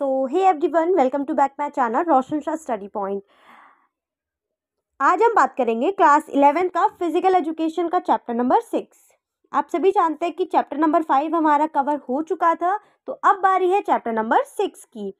So hey everyone welcome to back my channel Roshan Shah study point आज हम बात करेंगे क्लास इलेवेंथ का फिजिकल एजुकेशन का चैप्टर नंबर सिक्स आप सभी जानते हैं कि चैप्टर नंबर फाइव हमारा कवर हो चुका था तो अब बारी है चैप्टर नंबर सिक्स की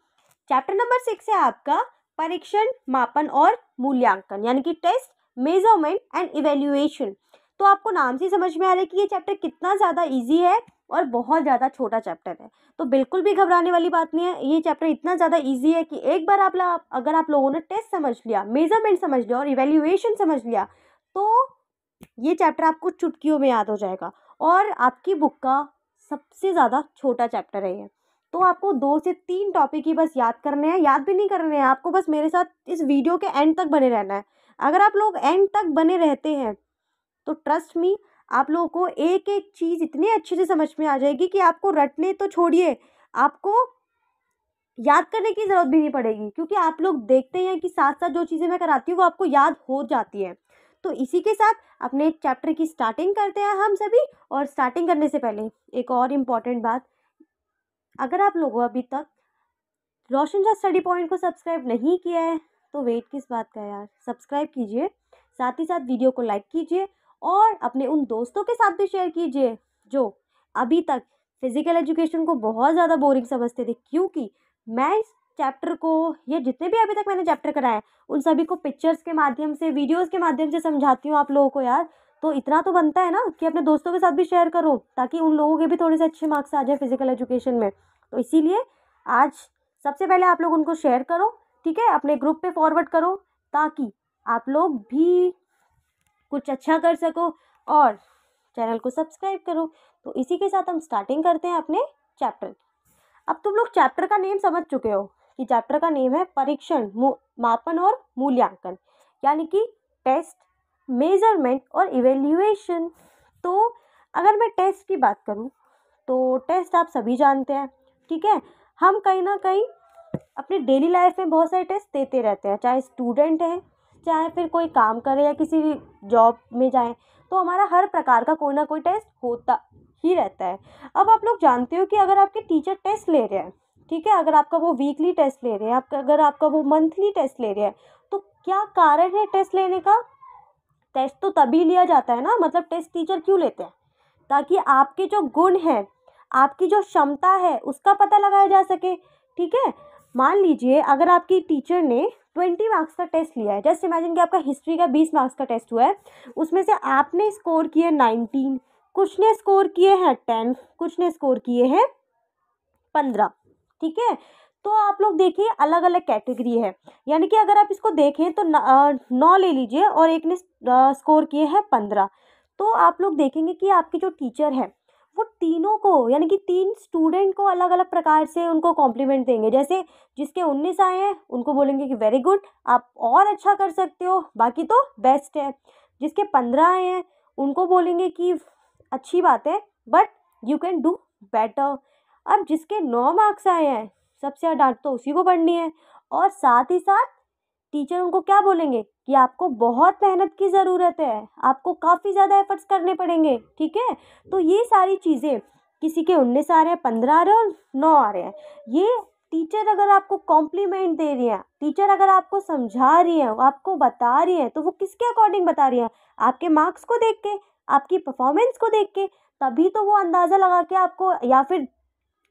चैप्टर नंबर सिक्स है आपका परीक्षण मापन और मूल्यांकन यानी कि टेस्ट मेजरमेंट एंड इवेल्युएशन तो आपको नाम से समझ में आ रहा है कि ये चैप्टर कितना ज़्यादा ईजी है और बहुत ज़्यादा छोटा चैप्टर है तो बिल्कुल भी घबराने वाली बात नहीं है ये चैप्टर इतना ज़्यादा ईजी है कि एक बार आप अगर आप लोगों ने टेस्ट समझ लिया मेजरमेंट समझ लिया और इवेल्यूएशन समझ लिया तो ये चैप्टर आपको चुटकियों में याद हो जाएगा और आपकी बुक का सबसे ज़्यादा छोटा चैप्टर है ये तो आपको दो से तीन टॉपिक ही बस याद करने हैं याद भी नहीं करने हैं आपको बस मेरे साथ इस वीडियो के एंड तक बने रहना है अगर आप लोग एंड तक बने रहते हैं तो ट्रस्ट मी आप लोगों को एक एक चीज़ इतनी अच्छे से समझ में आ जाएगी कि आपको रटने तो छोड़िए आपको याद करने की ज़रूरत भी नहीं पड़ेगी क्योंकि आप लोग देखते हैं कि साथ साथ जो चीज़ें मैं कराती हूँ वो आपको याद हो जाती है तो इसी के साथ अपने चैप्टर की स्टार्टिंग करते हैं हम सभी और स्टार्टिंग करने से पहले एक और इम्पॉर्टेंट बात अगर आप लोगों अभी तक रोशन झा स्टडी पॉइंट को सब्सक्राइब नहीं किया है तो वेट किस बात का यार सब्सक्राइब कीजिए साथ ही साथ वीडियो को लाइक कीजिए और अपने उन दोस्तों के साथ भी शेयर कीजिए जो अभी तक फिज़िकल एजुकेशन को बहुत ज़्यादा बोरिंग समझते थे क्योंकि मैं इस चैप्टर को या जितने भी अभी तक मैंने चैप्टर कराया उन सभी को पिक्चर्स के माध्यम से वीडियोस के माध्यम से समझाती हूँ आप लोगों को यार तो इतना तो बनता है ना कि अपने दोस्तों के साथ भी शेयर करो ताकि उन लोगों के भी थोड़े से अच्छे मार्क्स आ जाए फिज़िकल एजुकेशन में तो इसीलिए आज सबसे पहले आप लोग उनको शेयर करो ठीक है अपने ग्रुप पर फॉरवर्ड करो ताकि आप लोग भी कुछ अच्छा कर सको और चैनल को सब्सक्राइब करो तो इसी के साथ हम स्टार्टिंग करते हैं अपने चैप्टर अब तुम लोग चैप्टर का नेम समझ चुके हो कि चैप्टर का नेम है परीक्षण मापन और मूल्यांकन यानी कि टेस्ट मेजरमेंट और इवेल्यूएशन तो अगर मैं टेस्ट की बात करूँ तो टेस्ट आप सभी जानते हैं ठीक है हम कहीं ना कहीं अपने डेली लाइफ में बहुत सारे टेस्ट देते रहते हैं चाहे स्टूडेंट हैं चाहे फिर कोई काम करें या किसी भी जॉब में जाएँ तो हमारा हर प्रकार का कोई ना कोई टेस्ट होता ही रहता है अब आप लोग जानते हो कि अगर आपके टीचर टेस्ट ले रहे हैं ठीक है अगर आपका वो वीकली टेस्ट ले रहे हैं आपका अगर आपका वो मंथली टेस्ट ले रहे हैं तो क्या कारण है टेस्ट लेने का टेस्ट तो तभी लिया जाता है ना मतलब टेस्ट टीचर क्यों लेते हैं ताकि आपके जो गुण हैं आपकी जो क्षमता है उसका पता लगाया जा सके ठीक है मान लीजिए अगर आपकी टीचर ने ट्वेंटी मार्क्स का टेस्ट लिया है जस्ट इमेजिन कि आपका हिस्ट्री का बीस मार्क्स का टेस्ट हुआ है उसमें से आपने स्कोर किए नाइनटीन कुछ ने स्कोर किए हैं टेन कुछ ने स्कोर किए हैं पंद्रह ठीक है तो आप लोग देखिए अलग अलग कैटेगरी है यानी कि अगर आप इसको देखें तो नौ ले लीजिए और एक ने स्कोर किए हैं पंद्रह तो आप लोग देखेंगे कि आपकी जो टीचर हैं वो तीनों को यानी कि तीन स्टूडेंट को अलग अलग प्रकार से उनको कॉम्प्लीमेंट देंगे जैसे जिसके उन्नीस आए हैं उनको बोलेंगे कि वेरी गुड आप और अच्छा कर सकते हो बाकी तो बेस्ट है जिसके पंद्रह आए हैं उनको बोलेंगे कि अच्छी बात है but you can do better अब जिसके नौ मार्क्स आए हैं सबसे ज़्यादा डांट तो उसी को पढ़नी है और साथ ही साथ टीचर उनको क्या बोलेंगे कि आपको बहुत मेहनत की ज़रूरत है आपको काफ़ी ज़्यादा एफर्ट्स करने पड़ेंगे ठीक है तो ये सारी चीज़ें किसी के उन्नीस आ रहे हैं पंद्रह आ रहे हैं और नौ आ रहे हैं ये टीचर अगर आपको कॉम्प्लीमेंट दे रही हैं टीचर अगर आपको समझा रही हैं आपको बता रही हैं तो वो किसके अकॉर्डिंग बता रही हैं आपके मार्क्स को देख के आपकी परफॉर्मेंस को देख के तभी तो वो अंदाज़ा लगा के आपको या फिर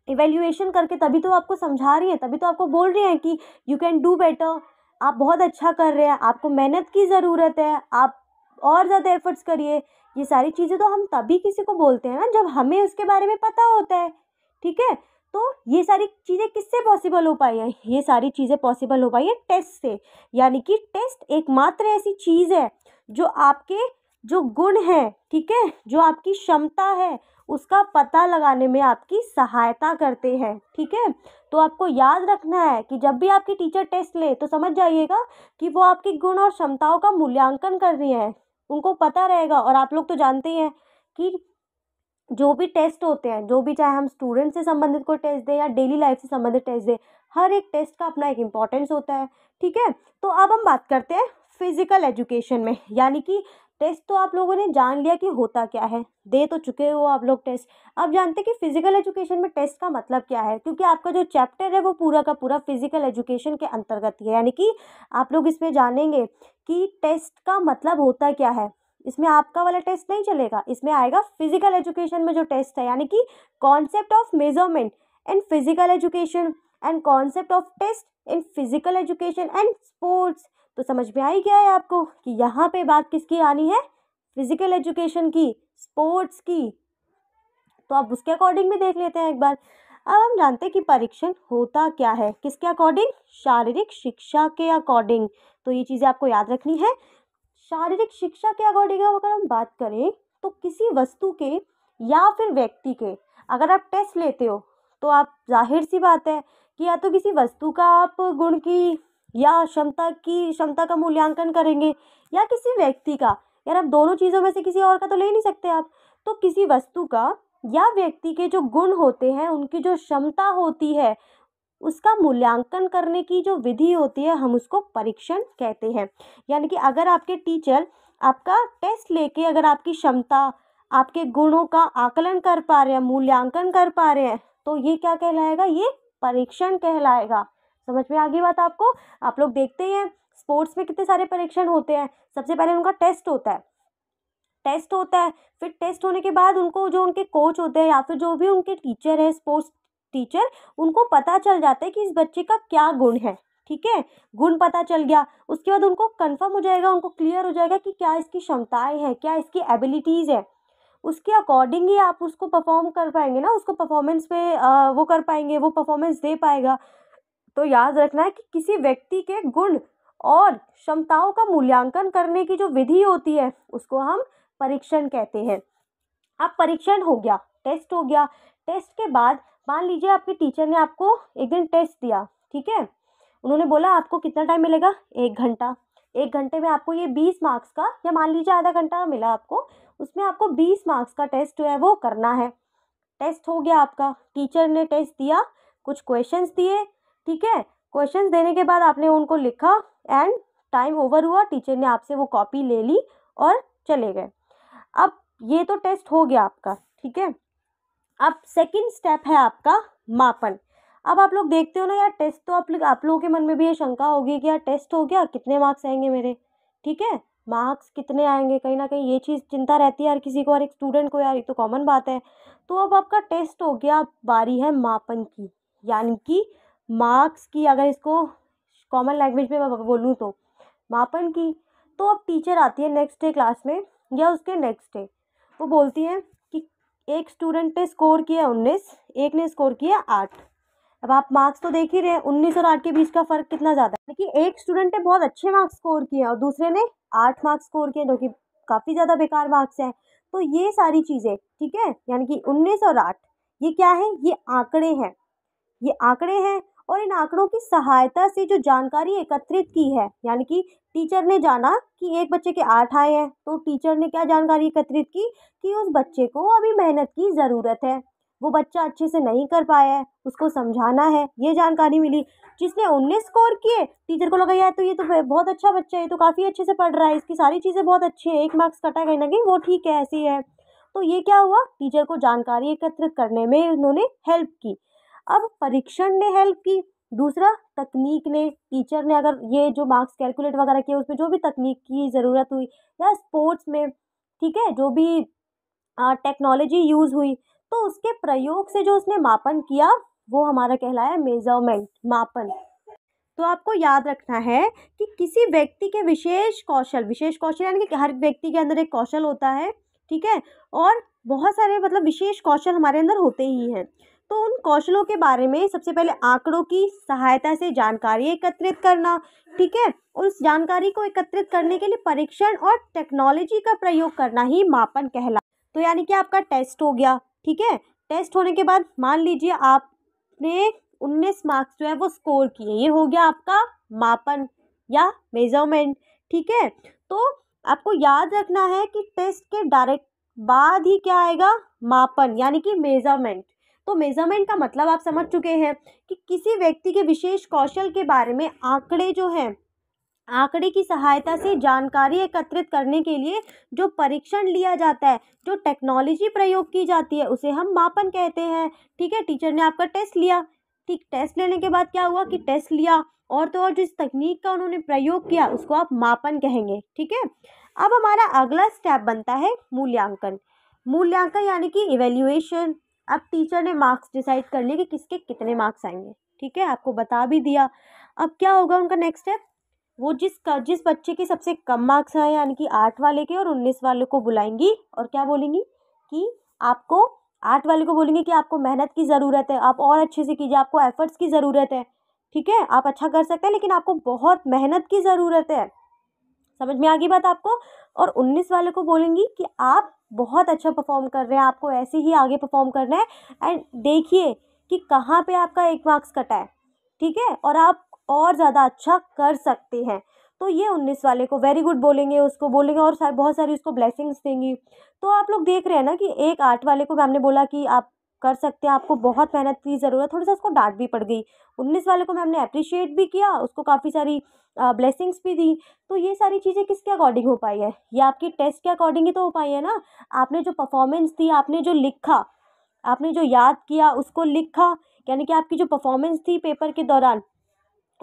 इवेल्यूएशन करके तभी तो आपको समझा रही हैं तभी तो आपको बोल रही हैं कि यू कैन डू बेटर आप बहुत अच्छा कर रहे हैं आपको मेहनत की ज़रूरत है आप और ज़्यादा एफ़र्ट्स करिए ये सारी चीज़ें तो हम तभी किसी को बोलते हैं ना जब हमें उसके बारे में पता होता है ठीक है तो ये सारी चीज़ें किससे पॉसिबल हो पाई हैं ये सारी चीज़ें पॉसिबल हो पाई हैं टेस्ट से यानी कि टेस्ट एकमात्र ऐसी चीज़ है जो आपके जो गुण है ठीक है जो आपकी क्षमता है उसका पता लगाने में आपकी सहायता करते हैं ठीक है तो आपको याद रखना है कि जब भी आपकी टीचर टेस्ट ले तो समझ जाइएगा कि वो आपके गुण और क्षमताओं का मूल्यांकन कर रही हैं उनको पता रहेगा और आप लोग तो जानते ही हैं कि जो भी टेस्ट होते हैं जो भी चाहे हम स्टूडेंट से संबंधित कोई टेस्ट दें या डेली लाइफ से संबंधित टेस्ट दें हर एक टेस्ट का अपना एक इम्पॉर्टेंस होता है ठीक है तो अब हम बात करते हैं फिज़िकल एजुकेशन में यानी कि टेस्ट तो आप लोगों ने जान लिया कि होता क्या है दे तो चुके हो आप लोग टेस्ट आप जानते हैं कि फ़िज़िकल एजुकेशन में टेस्ट का मतलब क्या है क्योंकि आपका जो चैप्टर है वो पूरा का पूरा फ़िज़िकल एजुकेशन के अंतर्गत ही है यानी कि आप लोग इसमें जानेंगे कि टेस्ट का मतलब होता क्या है इसमें आपका वाला टेस्ट नहीं चलेगा इसमें आएगा फिजिकल एजुकेशन में जो टेस्ट है यानी कि concept of measurement in physical education and concept of test in physical education and sports तो समझ में आ ही गया है आपको कि यहाँ पे बात किसकी आनी है फिज़िकल एजुकेशन की स्पोर्ट्स की तो आप उसके अकॉर्डिंग भी देख लेते हैं एक बार अब हम जानते हैं कि परीक्षण होता क्या है किसके अकॉर्डिंग शारीरिक शिक्षा के अकॉर्डिंग तो ये चीज़ें आपको याद रखनी है शारीरिक शिक्षा के अकॉर्डिंग अगर हम बात करें तो किसी वस्तु के या फिर व्यक्ति के अगर आप टेस्ट लेते हो तो आप जाहिर सी बात है कि या तो किसी वस्तु का आप गुण की या क्षमता की क्षमता का मूल्यांकन करेंगे या किसी व्यक्ति का यार आप दोनों चीज़ों में से किसी और का तो ले नहीं सकते आप तो किसी वस्तु का या व्यक्ति के जो गुण होते हैं उनकी जो क्षमता होती है उसका मूल्यांकन करने की जो विधि होती है हम उसको परीक्षण कहते हैं यानी कि अगर आपके टीचर आपका टेस्ट लेके अगर आपकी क्षमता आपके गुणों का आकलन कर पा रहे हैं मूल्यांकन कर पा रहे हैं तो ये क्या कहलाएगा ये परीक्षण कहलाएगा समझ में आ गई बात आपको आप लोग देखते हैं स्पोर्ट्स में कितने सारे परीक्षण होते हैं सबसे पहले उनका टेस्ट होता है टेस्ट होता है फिर टेस्ट होने के बाद उनको जो उनके कोच होते हैं या फिर जो भी उनके टीचर है स्पोर्ट्स टीचर उनको पता चल जाता है कि इस बच्चे का क्या गुण है ठीक है गुण पता चल गया उसके बाद उनको कंफर्म हो जाएगा उनको क्लियर हो जाएगा कि क्या इसकी क्षमताएं हैं क्या इसकी एबिलिटीज़ है उसके अकॉर्डिंग ही आप उसको परफॉर्म कर पाएंगे ना उसको परफॉर्मेंस पे आ, वो कर पाएंगे वो परफॉर्मेंस दे पाएगा तो याद रखना है कि किसी व्यक्ति के गुण और क्षमताओं का मूल्यांकन करने की जो विधि होती है उसको हम परीक्षण कहते हैं अब परीक्षण हो गया टेस्ट हो गया टेस्ट के बाद मान लीजिए आपके टीचर ने आपको एक दिन टेस्ट दिया ठीक है उन्होंने बोला आपको कितना टाइम मिलेगा एक घंटा एक घंटे में आपको ये बीस मार्क्स का या मान लीजिए आधा घंटा मिला आपको उसमें आपको बीस मार्क्स का टेस्ट जो है वो करना है टेस्ट हो गया आपका टीचर ने टेस्ट दिया कुछ क्वेश्चंस दिए ठीक है क्वेश्चन देने के बाद आपने उनको लिखा एंड टाइम ओवर हुआ टीचर ने आपसे वो कॉपी ले ली और चले गए अब ये तो टेस्ट हो गया आपका ठीक है अब सेकंड स्टेप है आपका मापन अब आप लोग देखते हो ना यार टेस्ट तो आप लोग आप लोगों के मन में भी ये शंका होगी कि यार टेस्ट हो गया कितने मार्क्स आएंगे मेरे ठीक है मार्क्स कितने आएंगे कहीं ना कहीं ये चीज़ चिंता रहती है यार किसी को और एक स्टूडेंट को यार ये तो कॉमन बात है तो अब आपका टेस्ट हो गया बारी है मापन की यानी कि मार्क्स की अगर इसको कॉमन लैंग्वेज में बोलूँ तो मापन की तो अब टीचर आती है नेक्स्ट डे क्लास में या उसके नेक्स्ट डे वो बोलती है कि एक स्टूडेंट ने स्कोर किया उन्नीस एक ने स्कोर किया आठ अब आप मार्क्स तो देख ही रहे हैं उन्नीस और आठ के बीच का फ़र्क कितना ज़्यादा है कि एक स्टूडेंट ने बहुत अच्छे मार्क्स स्कोर किए और दूसरे ने आठ मार्क्स स्कोर किए जो कि काफ़ी ज़्यादा बेकार मार्क्स हैं तो ये सारी चीज़ें ठीक है यानी कि उन्नीस और आठ ये क्या है ये आंकड़े हैं ये आंकड़े हैं और इन आंकड़ों की सहायता से जो जानकारी एकत्रित की है यानी कि टीचर ने जाना कि एक बच्चे के आठ आए हैं तो टीचर ने क्या जानकारी एकत्रित की कि उस बच्चे को अभी मेहनत की ज़रूरत है वो बच्चा अच्छे से नहीं कर पाया है उसको समझाना है ये जानकारी मिली जिसने उन्नीस स्कोर किए टीचर को लगा यार तो ये तो बहुत अच्छा बच्चा है तो काफ़ी अच्छे से पढ़ रहा है इसकी सारी चीज़ें बहुत अच्छी है एक मार्क्स कटा कहीं ना कहीं वो ठीक है ऐसी है तो ये क्या हुआ टीचर को जानकारी एकत्रित करने में उन्होंने हेल्प की अब परीक्षण ने हेल्प की दूसरा तकनीक ने टीचर ने अगर ये जो मार्क्स कैलकुलेट वगैरह किए उसमें जो भी तकनीक की ज़रूरत हुई या स्पोर्ट्स में ठीक है जो भी टेक्नोलॉजी यूज़ हुई तो उसके प्रयोग से जो उसने मापन किया वो हमारा कहलाया मेजरमेंट मापन तो आपको याद रखना है कि किसी व्यक्ति के विशेष कौशल विशेष कौशल यानी कि हर व्यक्ति के अंदर एक कौशल होता है ठीक है और बहुत सारे मतलब विशेष कौशल हमारे अंदर होते ही हैं तो उन कौशलों के बारे में सबसे पहले आंकड़ों की सहायता से जानकारी एकत्रित करना ठीक है और उस जानकारी को एकत्रित करने के लिए परीक्षण और टेक्नोलॉजी का प्रयोग करना ही मापन कहला तो यानी कि आपका टेस्ट हो गया ठीक है टेस्ट होने के बाद मान लीजिए आपने उन्नीस मार्क्स जो है वो स्कोर किए ये हो गया आपका मापन या मेजरमेंट ठीक है तो आपको याद रखना है कि टेस्ट के डायरेक्ट बाद ही क्या आएगा मापन यानी कि मेजरमेंट तो मेज़रमेंट का मतलब आप समझ हम्म। चुके हैं कि किसी व्यक्ति के विशेष कौशल के बारे में आंकड़े जो हैं आंकड़े की सहायता से जानकारी एकत्रित करने के लिए जो परीक्षण लिया जाता है जो टेक्नोलॉजी प्रयोग की जाती है उसे हम मापन कहते हैं ठीक है टीचर ने आपका टेस्ट लिया ठीक टेस्ट लेने के बाद क्या हुआ कि टेस्ट हम्म। लिया और तो और जिस तकनीक का उन्होंने प्रयोग किया उसको आप मापन कहेंगे ठीक है अब हमारा अगला स्टेप बनता है मूल्यांकन मूल्यांकन यानी कि इवेल्यूएशन अब टीचर ने मार्क्स डिसाइड कर लिए कि किसके कितने मार्क्स आएंगे ठीक है आपको बता भी दिया अब क्या होगा उनका नेक्स्ट स्टेप वो जिस जिस बच्चे के सबसे कम मार्क्स आए यानी कि आठ वाले के और उन्नीस वाले को बुलाएंगी और क्या बोलेंगी कि आपको आठ वाले को बोलेंगे कि आपको मेहनत की ज़रूरत है आप और अच्छे से कीजिए आपको एफर्ट्स की ज़रूरत है ठीक है आप अच्छा कर सकते हैं लेकिन आपको बहुत मेहनत की ज़रूरत है समझ में आ गई बात आपको और उन्नीस वाले को बोलेंगी कि आप बहुत अच्छा परफॉर्म कर रहे हैं आपको ऐसे ही आगे परफॉर्म करना है एंड देखिए कि कहाँ पे आपका एक मार्क्स कटा है ठीक है और आप और ज़्यादा अच्छा कर सकते हैं तो ये उन्नीस वाले को वेरी गुड बोलेंगे उसको बोलेंगे और बहुत सारी उसको ब्लेसिंग्स देंगी तो आप लोग देख रहे हैं ना कि एक आठ वाले को मैम ने बोला कि आप कर सकते हैं आपको बहुत मेहनत की ज़रूरत थोड़ी सा उसको डांट भी पड़ गई उन्नीस वाले को मैम ने अप्रिशिएट भी किया उसको काफ़ी सारी ब्लेसिंग्स भी दी तो ये सारी चीज़ें किसके अकॉर्डिंग हो पाई है ये आपकी टेस्ट के अकॉर्डिंग ही तो हो पाई है ना आपने जो परफॉर्मेंस दी आपने जो लिखा आपने जो याद किया उसको लिखा यानी कि आपकी जो परफॉर्मेंस थी पेपर के दौरान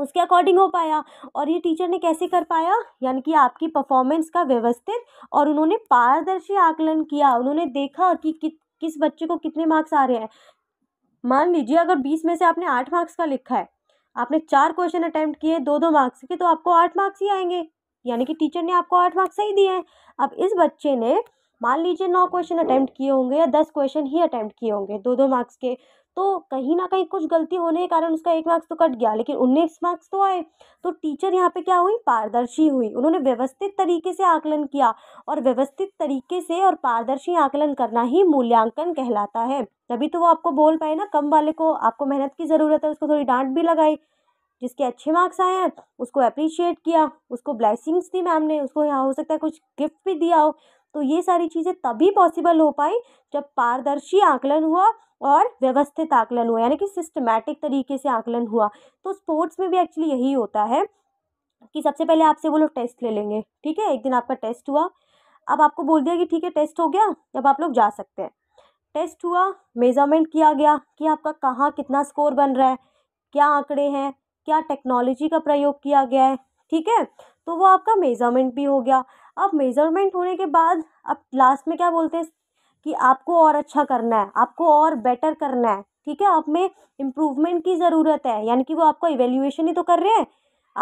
उसके अकॉर्डिंग हो पाया और ये टीचर ने कैसे कर पाया यानी कि आपकी परफॉर्मेंस का व्यवस्थित और उन्होंने पारदर्शी आकलन किया उन्होंने देखा कि, कि किस बच्चे को कितने मार्क्स आ रहे हैं मान लीजिए अगर बीस में से आपने आठ मार्क्स का लिखा है आपने चार क्वेश्चन अटैम्प्ट किए दो दो मार्क्स के तो आपको आठ मार्क्स ही आएंगे यानी कि टीचर ने आपको आठ मार्क्स सही दिए हैं अब इस बच्चे ने मान लीजिए नौ क्वेश्चन अटैम्प्ट किए होंगे या दस क्वेश्चन ही अटैम्प्ट किए होंगे दो दो मार्क्स के तो कहीं ना कहीं कुछ गलती होने के कारण उसका एक मार्क्स तो कट गया लेकिन उन्नीस मार्क्स तो आए तो टीचर यहाँ पे क्या हुई पारदर्शी हुई उन्होंने व्यवस्थित तरीके से आकलन किया और व्यवस्थित तरीके से और पारदर्शी आकलन करना ही मूल्यांकन कहलाता है तभी तो वो आपको बोल पाए ना कम वाले को आपको मेहनत की ज़रूरत है उसको थोड़ी डांट भी लगाई जिसके अच्छे मार्क्स आए हैं उसको अप्रिशिएट किया उसको ब्लैसिंग्स दी मैम ने उसको यहाँ हो सकता है कुछ गिफ्ट भी दिया हो तो ये सारी चीज़ें तभी पॉसिबल हो पाई जब पारदर्शी आकलन हुआ और व्यवस्थित आकलन हुआ यानी कि सिस्टमैटिक तरीके से आकलन हुआ तो स्पोर्ट्स में भी एक्चुअली यही होता है कि सबसे पहले आपसे वो लोग टेस्ट ले लेंगे ठीक है एक दिन आपका टेस्ट हुआ अब आपको बोल दिया कि ठीक है टेस्ट हो गया अब आप लोग जा सकते हैं टेस्ट हुआ मेजरमेंट किया गया कि आपका कहाँ कितना स्कोर बन रहा है क्या आंकड़े हैं क्या टेक्नोलॉजी का प्रयोग किया गया है ठीक है तो वो आपका मेज़रमेंट भी हो गया अब मेज़रमेंट होने के बाद अब लास्ट में क्या बोलते हैं कि आपको और अच्छा करना है आपको और बेटर करना है ठीक है आप में इम्प्रूवमेंट की ज़रूरत है यानी कि वो आपका इवेल्यूएशन ही तो कर रहे हैं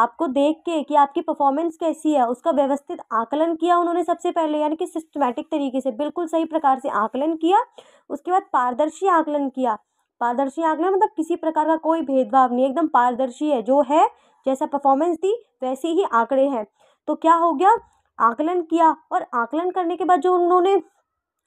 आपको देख के कि आपकी परफॉर्मेंस कैसी है उसका व्यवस्थित आकलन किया उन्होंने सबसे पहले यानी कि सिस्टमैटिक तरीके से बिल्कुल सही प्रकार से आकलन किया उसके बाद पारदर्शी आकलन किया पारदर्शी आंकलन मतलब किसी प्रकार का कोई भेदभाव नहीं एकदम पारदर्शी है जो है जैसा परफॉर्मेंस दी वैसे ही आंकड़े हैं तो क्या हो गया आकलन किया और आकलन करने के बाद जो उन्होंने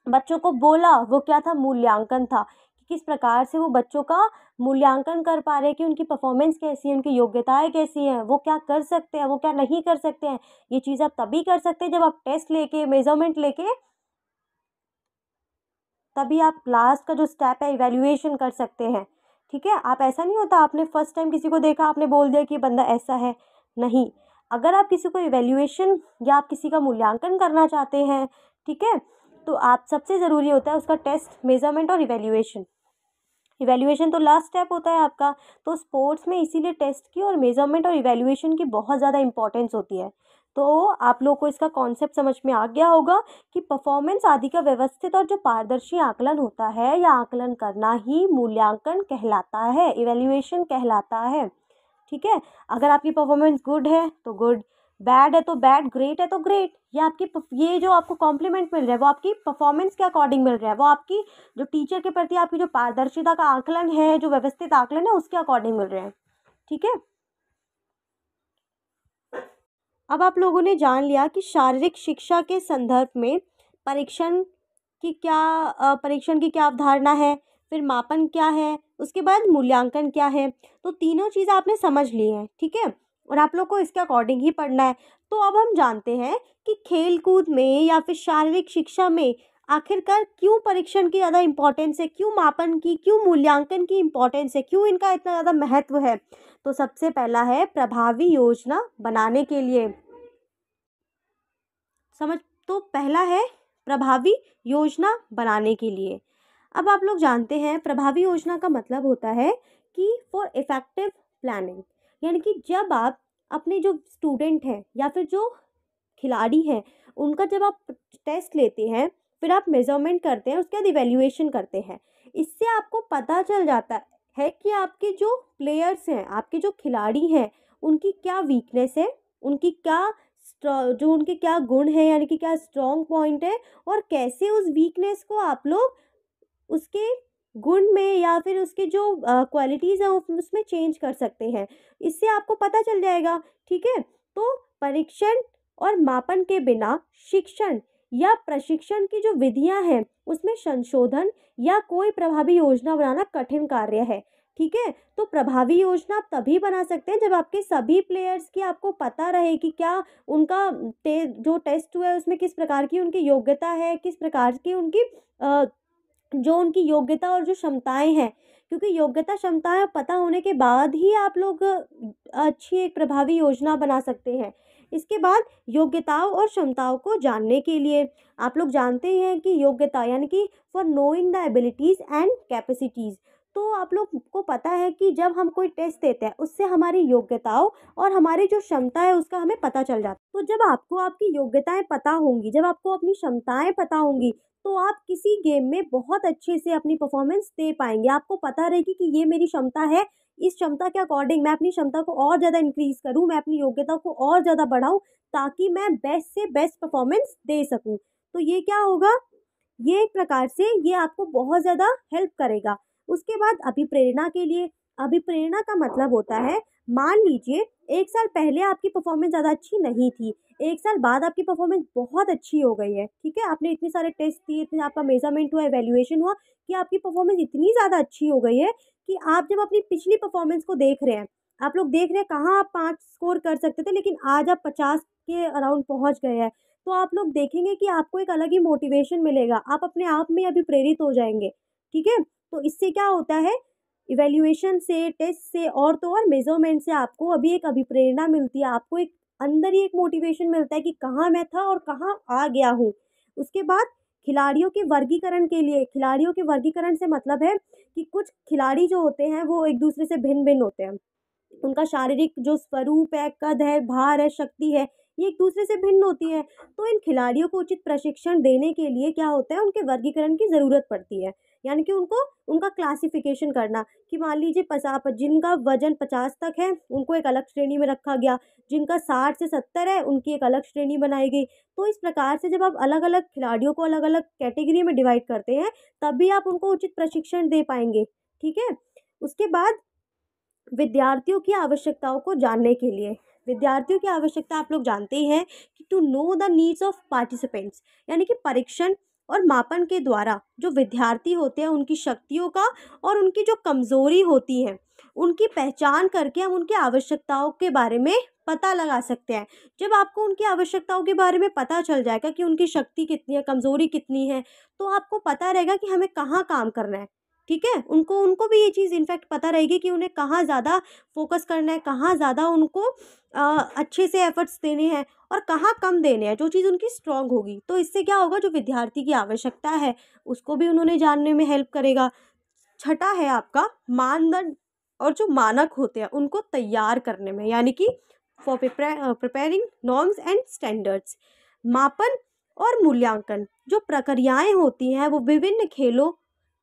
बच्चों को बोला वो क्या था मूल्यांकन था कि किस प्रकार से वो बच्चों का मूल्यांकन कर पा रहे हैं कि उनकी परफॉर्मेंस कैसी है उनकी योग्यताएं कैसी हैं वो क्या कर सकते हैं वो क्या नहीं कर सकते हैं ये चीज़ आप तभी कर सकते हैं जब आप टेस्ट लेके मेजरमेंट लेके तभी आप लास्ट का जो स्टेप है इवेल्यूएशन कर सकते हैं ठीक है आप ऐसा नहीं होता आपने फर्स्ट टाइम किसी को देखा आपने बोल दिया कि बंदा ऐसा है नहीं अगर आप किसी को इवेल्यूएशन या आप किसी का मूल्यांकन करना चाहते हैं ठीक है तो आप सबसे ज़रूरी होता है उसका टेस्ट मेजरमेंट और इवेल्यूएशन इवेल्यूएशन तो लास्ट स्टेप होता है आपका तो स्पोर्ट्स में इसीलिए टेस्ट की और मेजरमेंट और इवेल्यूएशन की बहुत ज़्यादा इंपॉर्टेंस होती है तो आप लोगों को इसका कॉन्सेप्ट समझ में आ गया होगा कि परफॉर्मेंस आदि का व्यवस्थित और जो पारदर्शी आकलन होता है या आकलन करना ही मूल्यांकन कहलाता है इवेल्युएशन कहलाता है ठीक है अगर आपकी परफॉर्मेंस गुड है तो गुड बैड है तो बैड ग्रेट है तो ग्रेट या आपकी ये जो आपको कॉम्प्लीमेंट मिल रहा है वो आपकी परफॉर्मेंस के अकॉर्डिंग मिल रहा है वो आपकी जो टीचर के प्रति आपकी जो पारदर्शिता का आकलन है जो व्यवस्थित आकलन है उसके अकॉर्डिंग मिल रहे हैं ठीक है अब आप लोगों ने जान लिया कि शारीरिक शिक्षा के संदर्भ में परीक्षण की क्या परीक्षण की क्या अवधारणा है फिर मापन क्या है उसके बाद मूल्यांकन क्या है तो तीनों चीज़ें आपने समझ ली हैं ठीक है और आप लोग को इसके अकॉर्डिंग ही पढ़ना है तो अब हम जानते हैं कि खेल कूद में या फिर शारीरिक शिक्षा में आखिरकार क्यों परीक्षण की ज़्यादा इम्पोर्टेंस है क्यों मापन की क्यों मूल्यांकन की इम्पोर्टेंस है क्यों इनका इतना ज़्यादा महत्व है तो सबसे पहला है प्रभावी योजना बनाने के लिए समझ तो पहला है प्रभावी योजना बनाने के लिए अब आप लोग जानते हैं प्रभावी योजना का मतलब होता है कि फॉर इफ़ेक्टिव प्लानिंग यानी कि जब आप अपने जो स्टूडेंट हैं या फिर जो खिलाड़ी हैं उनका जब आप टेस्ट लेते हैं फिर आप मेजरमेंट करते हैं उसके बाद इवेल्यूएशन करते हैं इससे आपको पता चल जाता है है कि आपके जो प्लेयर्स हैं आपके जो खिलाड़ी हैं उनकी क्या वीकनेस है उनकी क्या जो उनके क्या गुण हैं यानी कि क्या स्ट्रॉन्ग पॉइंट है और कैसे उस वीकनेस को आप लोग उसके गुण में या फिर उसके जो क्वालिटीज़ हैं उसमें चेंज कर सकते हैं इससे आपको पता चल जाएगा ठीक है तो परीक्षण और मापन के बिना शिक्षण या प्रशिक्षण की जो विधियां हैं उसमें संशोधन या कोई प्रभावी योजना बनाना कठिन कार्य है ठीक है तो प्रभावी योजना आप तभी बना सकते हैं जब आपके सभी प्लेयर्स की आपको पता रहे कि क्या उनका टे, जो टेस्ट हुआ है उसमें किस प्रकार की उनकी योग्यता है किस प्रकार की उनकी जो उनकी योग्यता और जो क्षमताएं हैं क्योंकि योग्यता क्षमताएं पता होने के बाद ही आप लोग अच्छी एक प्रभावी योजना बना सकते हैं इसके बाद योग्यताओं और क्षमताओं को जानने के लिए आप लोग जानते हैं कि योग्यता यानी कि for knowing the abilities and capacities तो आप लोग को पता है कि जब हम कोई टेस्ट देते हैं उससे हमारी योग्यताओं और हमारी जो क्षमता है उसका हमें पता चल जाता है तो जब आपको आपकी योग्यताएं पता होंगी जब आपको अपनी क्षमताएं पता होंगी तो आप किसी गेम में बहुत अच्छे से अपनी परफॉर्मेंस दे पाएंगे आपको पता रहेगी कि ये मेरी क्षमता है इस क्षमता के अकॉर्डिंग मैं अपनी क्षमता को और ज़्यादा इंक्रीज़ करूँ मैं अपनी योग्यता को और ज़्यादा बढ़ाऊँ ताकि मैं बेस्ट से बेस्ट परफॉर्मेंस दे सकूँ तो ये क्या होगा ये एक प्रकार से ये आपको बहुत ज़्यादा हेल्प करेगा उसके बाद अभिप्रेरणा के लिए अभिप्रेरणा का मतलब होता है मान लीजिए एक साल पहले आपकी परफॉर्मेंस ज़्यादा अच्छी नहीं थी एक साल बाद आपकी परफॉर्मेंस बहुत अच्छी हो गई है ठीक है आपने इतने सारे टेस्ट दिए इतने आपका मेजरमेंट हुआ एवेल्यूएशन हुआ कि आपकी परफॉर्मेंस इतनी ज़्यादा अच्छी हो गई है कि आप जब अपनी पिछली परफॉर्मेंस को देख रहे हैं आप लोग देख रहे हैं कहाँ आप पाँच स्कोर कर सकते थे लेकिन आज आप पचास के अराउंड पहुँच गए हैं तो आप लोग देखेंगे कि आपको एक अलग ही मोटिवेशन मिलेगा आप अपने आप में अभी प्रेरित हो जाएंगे ठीक है तो इससे क्या होता है इवेल्यूएशन से टेस्ट से और तो और मेजरमेंट से आपको अभी एक अभिप्रेरणा मिलती है आपको एक अंदर ही एक मोटिवेशन मिलता है कि कहाँ मैं था और कहाँ आ गया हूँ उसके बाद खिलाड़ियों के वर्गीकरण के लिए खिलाड़ियों के वर्गीकरण से मतलब है कि कुछ खिलाड़ी जो होते हैं वो एक दूसरे से भिन्न भिन्न होते हैं उनका शारीरिक जो स्वरूप है कद है भार है शक्ति है ये एक दूसरे से भिन्न होती है तो इन खिलाड़ियों को उचित प्रशिक्षण देने के लिए क्या होता है उनके वर्गीकरण की ज़रूरत पड़ती है यानी कि उनको उनका क्लासिफिकेशन करना कि मान लीजिए पचास जिनका वजन पचास तक है उनको एक अलग श्रेणी में रखा गया जिनका साठ से सत्तर है उनकी एक अलग श्रेणी बनाई गई तो इस प्रकार से जब आप अलग अलग खिलाड़ियों को अलग अलग कैटेगरी में डिवाइड करते हैं तब भी आप उनको उचित प्रशिक्षण दे पाएंगे ठीक है उसके बाद विद्यार्थियों की आवश्यकताओं को जानने के लिए विद्यार्थियों की आवश्यकता आप लोग जानते ही हैं कि to know the needs of participants यानी कि परीक्षण और मापन के द्वारा जो विद्यार्थी होते हैं उनकी शक्तियों का और उनकी जो कमज़ोरी होती है उनकी पहचान करके हम उनकी आवश्यकताओं के बारे में पता लगा सकते हैं जब आपको उनकी आवश्यकताओं के बारे में पता चल जाएगा कि उनकी शक्ति कितनी है कमज़ोरी कितनी है तो आपको पता रहेगा कि हमें कहाँ काम करना है ठीक है उनको उनको भी ये चीज़ इनफैक्ट पता रहेगी कि उन्हें कहाँ ज़्यादा फोकस करना है कहाँ ज़्यादा उनको आ, अच्छे से एफर्ट्स देने हैं और कहाँ कम देने हैं जो चीज़ उनकी स्ट्रांग होगी तो इससे क्या होगा जो विद्यार्थी की आवश्यकता है उसको भी उन्होंने जानने में हेल्प करेगा छठा है आपका मानदंड और जो मानक होते हैं उनको तैयार करने में यानी कि for preparing norms and standards मापन और मूल्यांकन जो प्रक्रियाएं होती हैं वो विभिन्न खेलों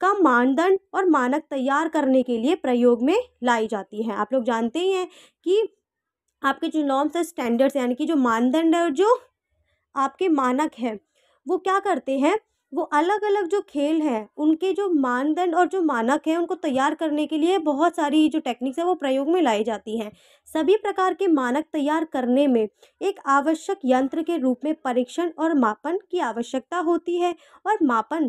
का मानदंड और मानक तैयार करने के लिए प्रयोग में लाई जाती हैं आप लोग जानते ही हैं कि आपके जो नॉर्म्स और स्टैंडर्ड्स यानी कि जो मानदंड है और जो आपके मानक हैं वो क्या करते हैं वो अलग अलग जो खेल हैं उनके जो मानदंड और जो मानक हैं उनको तैयार करने के लिए बहुत सारी जो टेक्निक्स हैं वो प्रयोग में लाई जाती हैं सभी प्रकार के मानक तैयार करने में एक आवश्यक यंत्र के रूप में परीक्षण और मापन की आवश्यकता होती है और मापन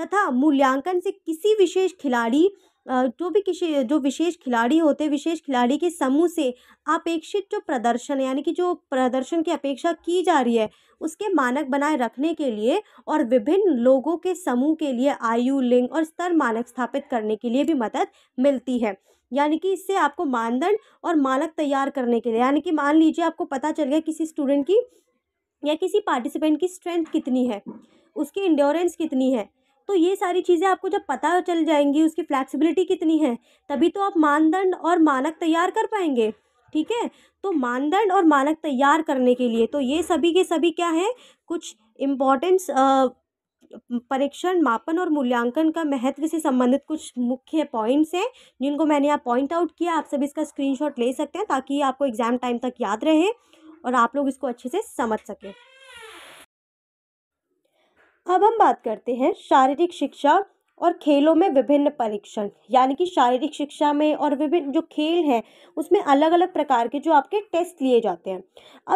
तथा मूल्यांकन से किसी विशेष खिलाड़ी जो भी किसी जो विशेष खिलाड़ी होते हैं विशेष खिलाड़ी के समूह से अपेक्षित जो प्रदर्शन यानी कि जो प्रदर्शन की अपेक्षा की जा रही है उसके मानक बनाए रखने के लिए और विभिन्न लोगों के समूह के लिए आयु लिंग और स्तर मानक स्थापित करने के लिए भी मदद मिलती है यानी कि इससे आपको मानदंड और मानक तैयार करने के लिए यानी कि मान लीजिए आपको पता चल गया किसी स्टूडेंट की या किसी पार्टिसिपेंट की स्ट्रेंथ कितनी है उसकी इंड्योरेंस कितनी है तो ये सारी चीज़ें आपको जब पता चल जाएंगी उसकी फ्लैक्सिबिलिटी कितनी है तभी तो आप मानदंड और मानक तैयार कर पाएंगे ठीक है तो मानदंड और मानक तैयार करने के लिए तो ये सभी के सभी क्या हैं कुछ इम्पॉर्टेंस परीक्षण मापन और मूल्यांकन का महत्व से संबंधित कुछ मुख्य पॉइंट्स हैं जिनको मैंने यहाँ पॉइंट आउट किया आप सभी इसका स्क्रीनशॉट ले सकते हैं ताकि आपको एग्ज़ाम टाइम तक याद रहे और आप लोग इसको अच्छे से समझ सकें अब हम बात करते हैं शारीरिक शिक्षा और खेलों में विभिन्न परीक्षण यानी कि शारीरिक शिक्षा में और विभिन्न जो खेल हैं उसमें अलग अलग प्रकार के जो आपके टेस्ट लिए जाते हैं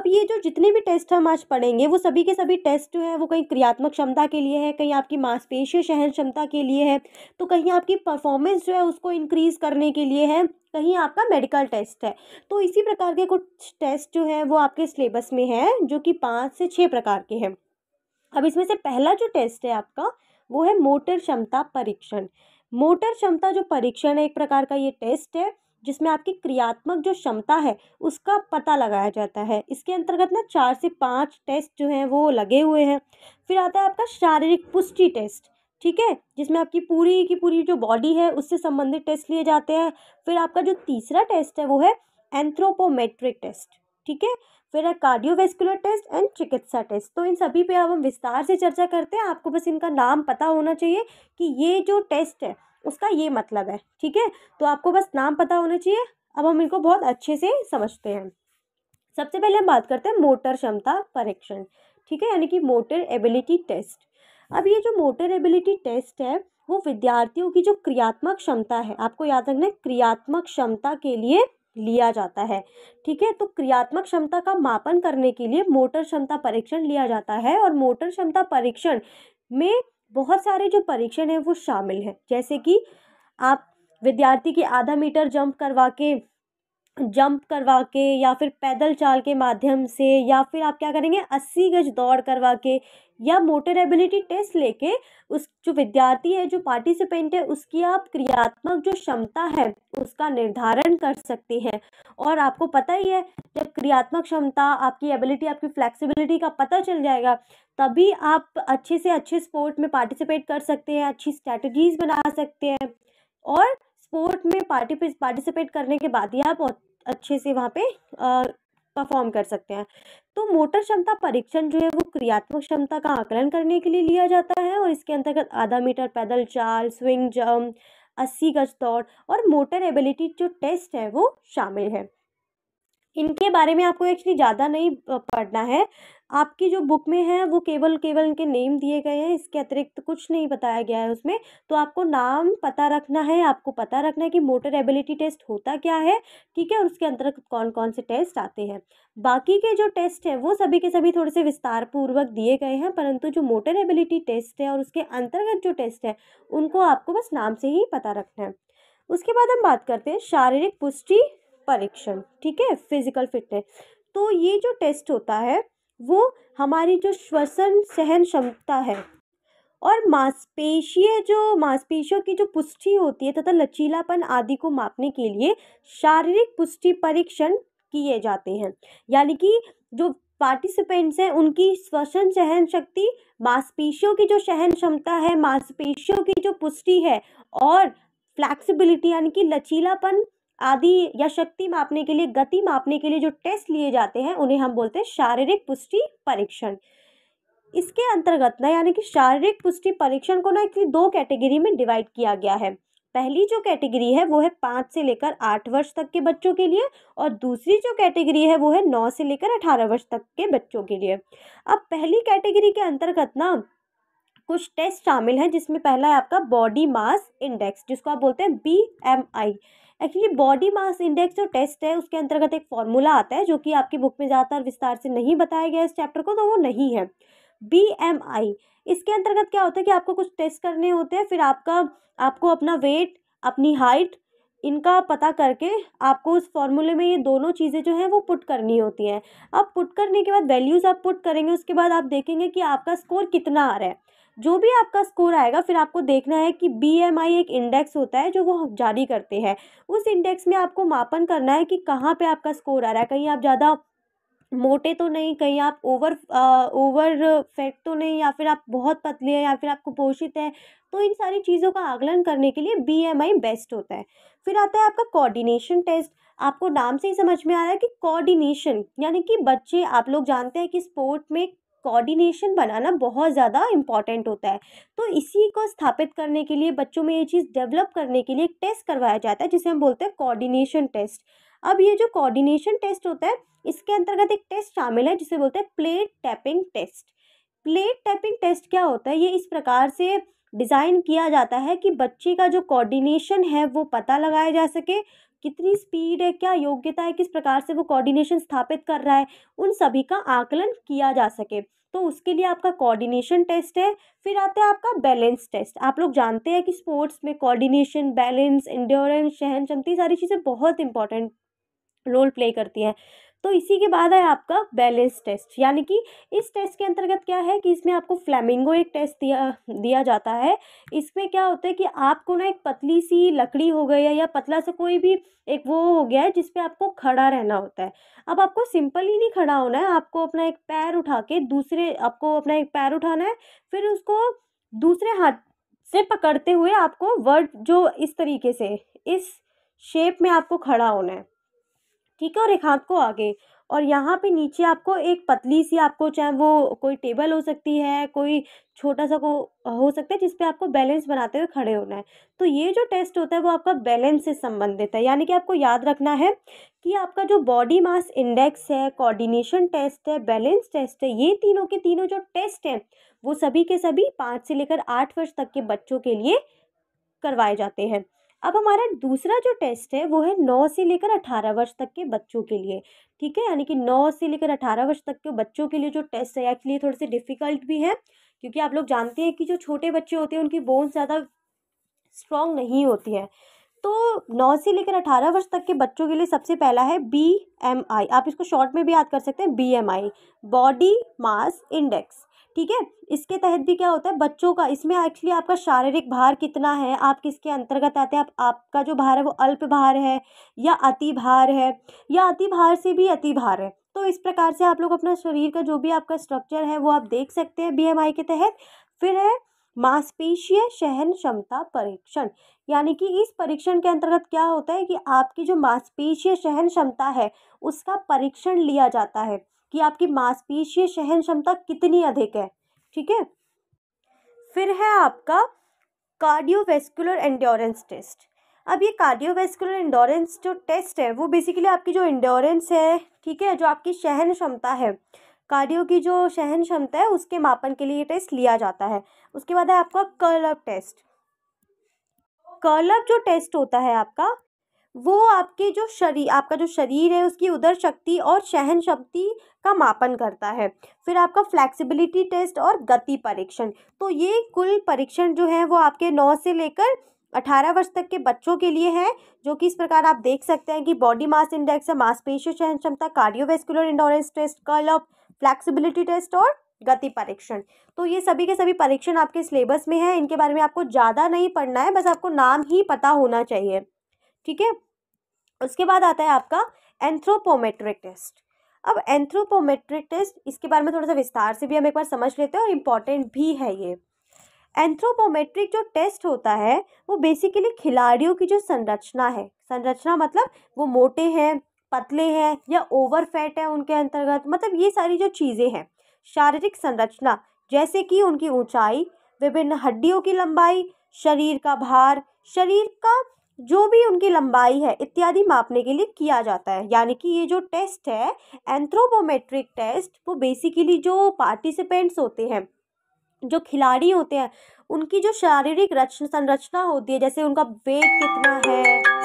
अब ये जो जितने भी टेस्ट हम आज पढ़ेंगे वो सभी के सभी टेस्ट जो है वो कहीं क्रियात्मक क्षमता के लिए है कहीं आपकी मांसपेशीय सहन क्षमता के लिए है तो कहीं आपकी परफॉर्मेंस जो है उसको इंक्रीज़ करने के लिए है कहीं आपका मेडिकल टेस्ट है तो इसी प्रकार के कुछ टेस्ट जो है वो आपके सिलेबस में हैं जो कि पाँच से छः प्रकार के हैं अब इसमें से पहला जो टेस्ट है आपका वो है मोटर क्षमता परीक्षण मोटर क्षमता जो परीक्षण है एक प्रकार का ये टेस्ट है जिसमें आपकी क्रियात्मक जो क्षमता है उसका पता लगाया जाता है इसके अंतर्गत ना चार से पाँच टेस्ट जो हैं वो लगे हुए हैं फिर आता है आपका शारीरिक पुष्टि टेस्ट ठीक है जिसमें आपकी पूरी की पूरी जो बॉडी है उससे संबंधित टेस्ट लिए जाते हैं फिर आपका जो तीसरा टेस्ट है वो है एंथ्रोपोमेट्रिक टेस्ट ठीक है फिर है कार्डियोवेस्कुलर टेस्ट एंड चिकित्सा टेस्ट तो इन सभी पे अब हम विस्तार से चर्चा करते हैं आपको बस इनका नाम पता होना चाहिए कि ये जो टेस्ट है उसका ये मतलब है ठीक है तो आपको बस नाम पता होना चाहिए अब हम इनको बहुत अच्छे से समझते हैं सबसे पहले हम बात करते हैं मोटर क्षमता परीक्षण ठीक है यानी कि मोटर एबिलिटी टेस्ट अब ये जो मोटर एबिलिटी टेस्ट है वो विद्यार्थियों की जो क्रियात्मक क्षमता है आपको याद रखना है क्रियात्मक क्षमता के लिए लिया जाता है ठीक है तो क्रियात्मक क्षमता का मापन करने के लिए मोटर क्षमता परीक्षण लिया जाता है और मोटर क्षमता परीक्षण में बहुत सारे जो परीक्षण हैं वो शामिल हैं जैसे कि आप विद्यार्थी की आधा मीटर जंप करवा के जंप करवा के या फिर पैदल चाल के माध्यम से या फिर आप क्या करेंगे अस्सी गज दौड़ करवा के या मोटर एबिलिटी टेस्ट लेके उस जो विद्यार्थी है जो पार्टिसिपेंट है उसकी आप क्रियात्मक जो क्षमता है उसका निर्धारण कर सकती हैं और आपको पता ही है जब क्रियात्मक क्षमता आपकी एबिलिटी आपकी फ्लेक्सिबिलिटी का पता चल जाएगा तभी आप अच्छे से अच्छे स्पोर्ट में पार्टिसिपेट कर सकते हैं अच्छी स्ट्रैटेजीज बना सकते हैं और स्पोर्ट में पार्टी पार्टिसिपेट करने के बाद ही आप अच्छे से वहाँ पे परफॉर्म कर सकते हैं तो मोटर क्षमता परीक्षण जो है वो क्रियात्मक क्षमता का आकलन करने के लिए लिया जाता है और इसके अंतर्गत आधा मीटर पैदल चाल स्विंग जम्प अस्सी गज दौड़ और मोटर एबिलिटी जो टेस्ट है वो शामिल है इनके बारे में आपको एक्चुअली ज़्यादा नहीं पढ़ना है आपकी जो बुक में है वो केवल केवल इनके नेम दिए गए हैं इसके अतिरिक्त कुछ नहीं बताया गया है उसमें तो आपको नाम पता रखना है आपको पता रखना है कि मोटर एबिलिटी टेस्ट होता क्या है ठीक है और उसके अंतर्गत कौन कौन से टेस्ट आते हैं बाकी के जो टेस्ट हैं वो सभी के सभी थोड़े से विस्तार पूर्वक दिए गए हैं परंतु जो मोटर एबिलिटी टेस्ट है और उसके अंतर्गत जो टेस्ट है उनको आपको बस नाम से ही पता रखना है उसके बाद हम बात करते हैं शारीरिक पुष्टि परीक्षण ठीक है फिजिकल फिटनेस तो ये जो टेस्ट होता है वो हमारी जो श्वसन सहन क्षमता है और मांसपेशीय जो मांसपेशियों की जो पुष्टि होती है तथा लचीलापन आदि को मापने के लिए शारीरिक पुष्टि परीक्षण किए जाते हैं यानी कि जो पार्टिसिपेंट्स हैं उनकी श्वसन सहन शक्ति मांसपेशियों की जो सहन क्षमता है मांसपेशियों की जो पुष्टि है और फ्लैक्सिबिलिटी यानी कि लचीलापन आदि या शक्ति मापने के लिए गति मापने के लिए जो टेस्ट लिए जाते हैं उन्हें हम बोलते हैं शारीरिक पुष्टि परीक्षण इसके अंतर्गत ना यानी कि शारीरिक पुष्टि परीक्षण को ना एक्चुअली दो कैटेगरी में डिवाइड किया गया है पहली जो कैटेगरी है वो है पाँच से लेकर आठ वर्ष तक के बच्चों के लिए और दूसरी जो कैटेगरी है वो है नौ से लेकर अठारह वर्ष तक के बच्चों के लिए अब पहली कैटेगरी के अंतर्गत ना कुछ टेस्ट शामिल हैं जिसमें पहला है आपका बॉडी मास इंडेक्स जिसको आप बोलते हैं B M I actually body mass index जो टेस्ट है उसके अंतर्गत एक फॉर्मूला आता है जो कि आपकी बुक में ज़्यादातर विस्तार से नहीं बताया गया इस चैप्टर को तो वो नहीं है बी एम आई इसके अंतर्गत क्या होता है कि आपको कुछ टेस्ट करने होते हैं फिर आपका आपको अपना वेट अपनी हाइट इनका पता करके आपको उस फॉर्मूले में ये दोनों चीज़ें जो हैं वो पुट करनी होती हैं अब पुट करने के बाद वैल्यूज़ आप पुट करेंगे उसके बाद आप देखेंगे कि आपका स्कोर कितना आ रहा है जो भी आपका स्कोर आएगा फिर आपको देखना है कि बी एक इंडेक्स होता है जो वो जारी करते हैं उस इंडेक्स में आपको मापन करना है कि कहाँ पर आपका स्कोर आ रहा है कहीं आप ज़्यादा मोटे तो नहीं कहीं आप ओवर आ, ओवर फैट तो नहीं या फिर आप बहुत पतले हैं या फिर आप कुपोषित हैं तो इन सारी चीज़ों का आकलन करने के लिए बीएमआई बेस्ट होता है फिर आता है आपका कोऑर्डिनेशन टेस्ट आपको नाम से ही समझ में आ रहा है कि कोऑर्डिनेशन यानी कि बच्चे आप लोग जानते हैं कि स्पोर्ट में कोऑर्डिनेशन बनाना बहुत ज़्यादा इम्पॉर्टेंट होता है तो इसी को स्थापित करने के लिए बच्चों में ये चीज़ डेवलप करने के लिए एक टेस्ट करवाया जाता है जिसे हम बोलते हैं कोऑर्डिनेशन टेस्ट अब ये जो कोऑर्डिनेशन टेस्ट होता है इसके अंतर्गत एक टेस्ट शामिल है जिसे बोलते हैं plate tapping test plate tapping test क्या होता है ये इस प्रकार से डिज़ाइन किया जाता है कि बच्चे का जो कोऑर्डिनेशन है वो पता लगाया जा सके कितनी स्पीड है क्या योग्यता है किस प्रकार से वो कोऑर्डिनेशन स्थापित कर रहा है उन सभी का आकलन किया जा सके तो उसके लिए आपका कोऑर्डिनेशन टेस्ट है फिर आता है आपका बैलेंस टेस्ट आप लोग जानते हैं कि स्पोर्ट्स में कोऑर्डिनेशन बैलेंस इंड्योरेंस सहन क्षमता सारी चीज़ें बहुत इंपॉर्टेंट रोल प्ले करती हैं तो इसी के बाद है आपका बैलेंस टेस्ट यानी कि इस टेस्ट के अंतर्गत क्या है कि इसमें आपको फ्लैमिंगो एक टेस्ट दिया दिया जाता है इसमें क्या होता है कि आपको ना एक पतली सी लकड़ी हो गई है या पतला सा कोई भी एक वो हो गया है जिसपे आपको खड़ा रहना होता है अब आपको सिंपल ही नहीं खड़ा होना है आपको अपना एक पैर उठा के दूसरे आपको अपना एक पैर उठाना है फिर उसको दूसरे हाथ से पकड़ते हुए आपको वर्ड जो इस तरीके से इस शेप में आपको खड़ा होना है ठीक है और एक हाथ को आगे और यहाँ पे नीचे आपको एक पतली सी आपको चाहे वो कोई टेबल हो सकती है कोई छोटा सा को हो सकता है जिसपे आपको बैलेंस बनाते हुए खड़े होना है तो ये जो टेस्ट होता है वो आपका बैलेंस से संबंधित है यानी कि आपको याद रखना है कि आपका जो बॉडी मास इंडेक्स है कोऑर्डिनेशन टेस्ट है बैलेंस टेस्ट है ये तीनों के तीनों जो टेस्ट हैं वो सभी के सभी पाँच से लेकर आठ वर्ष तक के बच्चों के लिए करवाए जाते हैं अब हमारा दूसरा जो टेस्ट है वो है नौ से लेकर अठारह वर्ष तक के बच्चों के लिए ठीक है यानी कि नौ से लेकर अठारह वर्ष तक के बच्चों के लिए जो टेस्ट है एक्चुअली थोड़े से डिफ़िकल्ट भी है क्योंकि आप लोग जानते हैं कि जो छोटे बच्चे होते हैं उनकी बोन्स ज़्यादा स्ट्रॉन्ग नहीं होती है तो नौ से लेकर अठारह वर्ष तक के बच्चों के लिए सबसे पहला है बी एम आई आप इसको शॉर्ट में भी याद कर सकते हैं B M I body mass index ठीक है इसके तहत भी क्या होता है बच्चों का इसमें एक्चुअली आपका शारीरिक भार कितना है आप किसके अंतर्गत आते हैं आप आपका जो भार है वो अल्प भार है या अति भार है या अति भार से भी अति भार है तो इस प्रकार से आप लोग अपना शरीर का जो भी आपका स्ट्रक्चर है वो आप देख सकते हैं बी के तहत फिर है मांसपेशीय सहन क्षमता परीक्षण यानी कि इस परीक्षण के अंतर्गत क्या होता है कि आपकी जो मांसपेशीय सहन क्षमता है उसका परीक्षण लिया जाता है कि आपकी मांसपेशीय सहन क्षमता कितनी अधिक है ठीक है फिर है आपका कार्डियोवेस्कुलर एंडोरेंस टेस्ट अब ये कार्डियोवेस्कुलर एंडोरेंस जो टेस्ट है वो बेसिकली आपकी जो इंडोरेंस है ठीक है जो आपकी सहन क्षमता है कार्डियो की जो सहन क्षमता है उसके मापन के लिए ये टेस्ट लिया जाता है उसके बाद है आपका कर्लअप टेस्ट कर्लअप जो टेस्ट होता है आपका वो आपके जो शरीर आपका जो शरीर है उसकी उधर शक्ति और सहन शक्ति का मापन करता है फिर आपका फ्लैक्सिबिलिटी टेस्ट और गति परीक्षण तो ये कुल परीक्षण जो है वो आपके नौ से लेकर अठारह वर्ष तक के बच्चों के लिए है जो कि इस प्रकार आप देख सकते हैं कि बॉडी मास इंडेक्स है मांसपेशी सहन क्षमता कार्डियोवेस्कुलर इंडोरेंस टेस्ट कल ऑफ फ्लैक्सिबिलिटी टेस्ट और गति परीक्षण तो ये सभी के सभी परीक्षण आपके सिलेबस में है इनके बारे में आपको ज़्यादा नहीं पढ़ना है बस आपको नाम ही पता होना चाहिए ठीक है उसके बाद आता है आपका एंथ्रोपोमेट्रिक टेस्ट अब एंथ्रोपोमेट्रिक टेस्ट इसके बारे में थोड़ा सा विस्तार से भी हम एक बार समझ लेते हैं और इम्पॉर्टेंट भी है ये एंथ्रोपोमेट्रिक जो टेस्ट होता है वो बेसिकली खिलाड़ियों की जो संरचना है संरचना मतलब वो मोटे हैं पतले हैं या ओवर फैट है उनके अंतर्गत मतलब ये सारी जो चीज़ें हैं शारीरिक संरचना जैसे कि उनकी ऊंचाई विभिन्न हड्डियों की लंबाई शरीर का भार शरीर का जो भी उनकी लंबाई है इत्यादि मापने के लिए किया जाता है यानी कि ये जो टेस्ट है एंथ्रोपोमेट्रिक टेस्ट वो बेसिकली जो पार्टिसिपेंट्स होते हैं जो खिलाड़ी होते हैं उनकी जो शारीरिक रचना संरचना होती है जैसे उनका वेट कितना है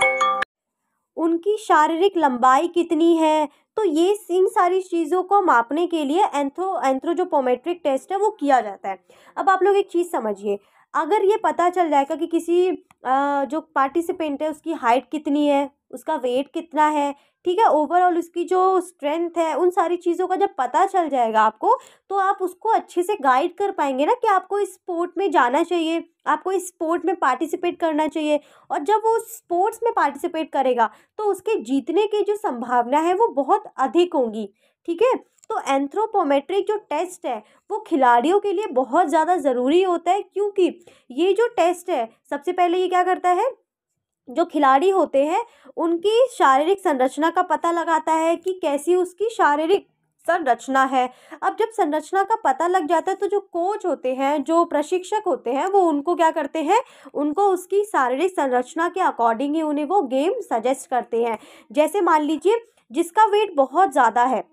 उनकी शारीरिक लंबाई कितनी है तो ये इन सारी चीज़ों को मापने के लिए एंथ्रो एंथ्रोजोपोमेट्रिक टेस्ट है वो किया जाता है अब आप लोग एक चीज़ समझिए अगर ये पता चल जाएगा कि किसी जो पार्टिसिपेंट है उसकी हाइट कितनी है उसका वेट कितना है ठीक है ओवरऑल उसकी जो स्ट्रेंथ है उन सारी चीज़ों का जब पता चल जाएगा आपको तो आप उसको अच्छे से गाइड कर पाएंगे ना कि आपको इस स्पोर्ट में जाना चाहिए आपको इस स्पोर्ट में पार्टिसिपेट करना चाहिए और जब वो स्पोर्ट्स में पार्टिसिपेट करेगा तो उसके जीतने की जो संभावना है वो बहुत अधिक होंगी ठीक है तो एंथ्रोपोमेट्रिक जो टेस्ट है वो खिलाड़ियों के लिए बहुत ज़्यादा ज़रूरी होता है क्योंकि ये जो टेस्ट है सबसे पहले ये क्या करता है जो खिलाड़ी होते हैं उनकी शारीरिक संरचना का पता लगाता है कि कैसी उसकी शारीरिक संरचना है अब जब संरचना का पता लग जाता है तो जो कोच होते हैं जो प्रशिक्षक होते हैं वो उनको क्या करते हैं उनको उसकी शारीरिक संरचना के अकॉर्डिंग ही उन्हें वो गेम सजेस्ट करते हैं जैसे मान लीजिए जिसका वेट बहुत ज़्यादा है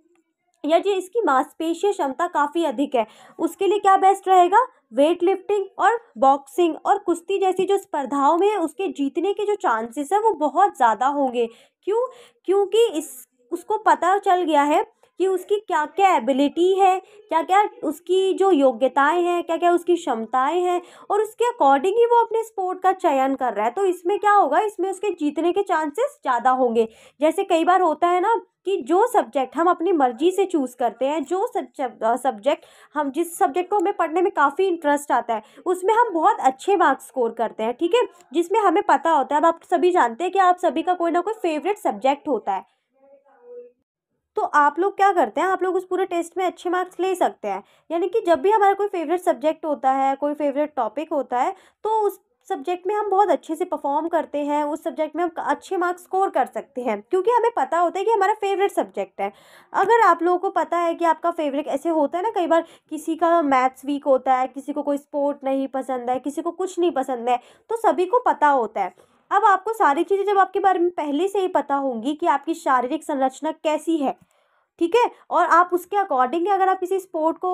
या जी इसकी मांसपेशीय क्षमता काफ़ी अधिक है उसके लिए क्या बेस्ट रहेगा वेट लिफ्टिंग और बॉक्सिंग और कुश्ती जैसी जो स्पर्धाओं में उसके जीतने के जो चांसेस हैं वो बहुत ज़्यादा होंगे क्यों क्योंकि इस उसको पता चल गया है कि उसकी क्या क्या एबिलिटी है क्या क्या उसकी जो योग्यताएं हैं क्या क्या उसकी क्षमताएं हैं और उसके अकॉर्डिंग ही वो अपने स्पोर्ट का चयन कर रहा है तो इसमें क्या होगा इसमें उसके जीतने के चांसेस ज़्यादा होंगे जैसे कई बार होता है ना कि जो सब्जेक्ट हम अपनी मर्जी से चूज़ करते हैं जो सब्जेक्ट हम जिस सब्जेक्ट को हमें पढ़ने में काफ़ी इंटरेस्ट आता है उसमें हम बहुत अच्छे मार्क्स स्कोर करते हैं ठीक है जिसमें हमें पता होता है अब आप सभी जानते हैं कि आप सभी का कोई ना कोई फेवरेट सब्जेक्ट होता है तो आप लोग क्या करते हैं आप लोग उस पूरे टेस्ट में अच्छे मार्क्स ले सकते हैं यानी कि जब भी हमारा कोई फेवरेट सब्जेक्ट होता है कोई फेवरेट टॉपिक होता है तो उस सब्जेक्ट में हम बहुत अच्छे से परफॉर्म करते हैं उस सब्जेक्ट में हम अच्छे मार्क्स स्कोर कर सकते हैं क्योंकि हमें पता होता है कि हमारा फेवरेट सब्जेक्ट है अगर आप लोगों को पता है कि आपका फेवरेट ऐसे होता है ना कई बार किसी का मैथ्स वीक होता है किसी को कोई स्पोर्ट नहीं पसंद है किसी को कुछ नहीं पसंद है तो सभी को पता होता है अब आपको सारी चीज़ें जब आपके बारे में पहले से ही पता होंगी कि आपकी शारीरिक संरचना कैसी है ठीक है और आप उसके अकॉर्डिंग अगर आप किसी स्पोर्ट को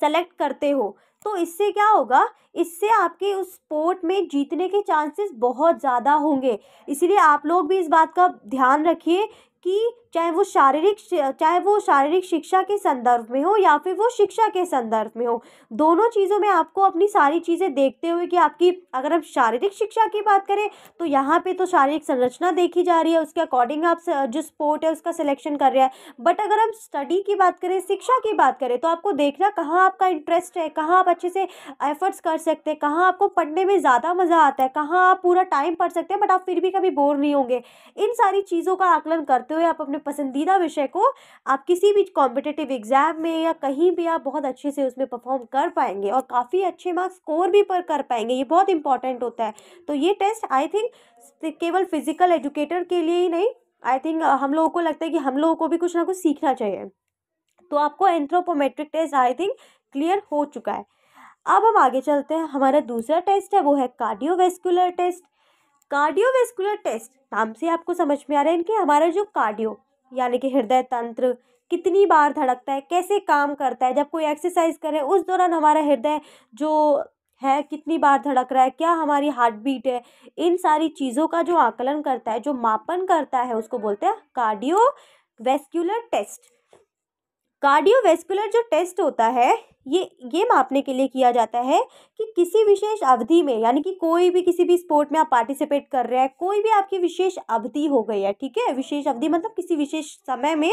सेलेक्ट करते हो तो इससे क्या होगा इससे आपके उस स्पोर्ट में जीतने के चांसेस बहुत ज़्यादा होंगे इसलिए आप लोग भी इस बात का ध्यान रखिए कि चाहे वो शारीरिक चाहे वो शारीरिक शिक्षा के संदर्भ में हो या फिर वो शिक्षा के संदर्भ में हो दोनों चीज़ों में आपको अपनी सारी चीज़ें देखते हुए कि आपकी अगर हम शारीरिक शिक्षा की बात करें तो यहाँ पे तो शारीरिक संरचना देखी जा रही है उसके अकॉर्डिंग आप जो स्पोर्ट है उसका सिलेक्शन कर रहे हैं बट अगर हम स्टडी की बात करें शिक्षा की बात करें तो आपको देखना कहाँ आपका इंटरेस्ट है कहाँ आप अच्छे से एफर्ट्स कर सकते हैं कहाँ आपको पढ़ने में ज़्यादा मज़ा आता है कहाँ आप पूरा टाइम पढ़ सकते हैं बट आप फिर भी कभी बोर नहीं होंगे इन सारी चीज़ों का आकलन करते हुए आप अपने अपने पसंदीदा विषय को आप किसी भी कॉम्पिटेटिव एग्ज़ाम में या कहीं भी आप बहुत अच्छे से उसमें परफॉर्म कर पाएंगे और काफ़ी अच्छे मार्क्स स्कोर भी पर कर पाएंगे ये बहुत इंपॉर्टेंट होता है तो ये टेस्ट आई थिंक केवल फिजिकल एजुकेटर के लिए ही नहीं आई थिंक हम लोगों को लगता है कि हम लोगों को भी कुछ ना कुछ सीखना चाहिए तो आपको anthropometric test I think clear हो चुका है अब हम आगे चलते हैं हमारा दूसरा टेस्ट है वो है कार्डियोवेस्कुलर टेस्ट कार्डियोवेस्कुलर टेस्ट नाम से आपको समझ में आ रहा है इनके हमारा जो कार्डियो यानी कि हृदय तंत्र कितनी बार धड़कता है कैसे काम करता है जब कोई एक्सरसाइज करे उस दौरान हमारा हृदय जो है कितनी बार धड़क रहा है क्या हमारी हार्ट बीट है इन सारी चीज़ों का जो आकलन करता है जो मापन करता है उसको बोलते हैं कार्डियो वेस्क्यूलर टेस्ट कार्डियोवेस्कुलर जो टेस्ट होता है ये ये मापने के लिए किया जाता है कि किसी विशेष अवधि में यानी कि कोई भी किसी भी स्पोर्ट में आप पार्टिसिपेट कर रहे हैं कोई भी आपकी विशेष अवधि हो गई है ठीक है विशेष अवधि मतलब किसी विशेष समय में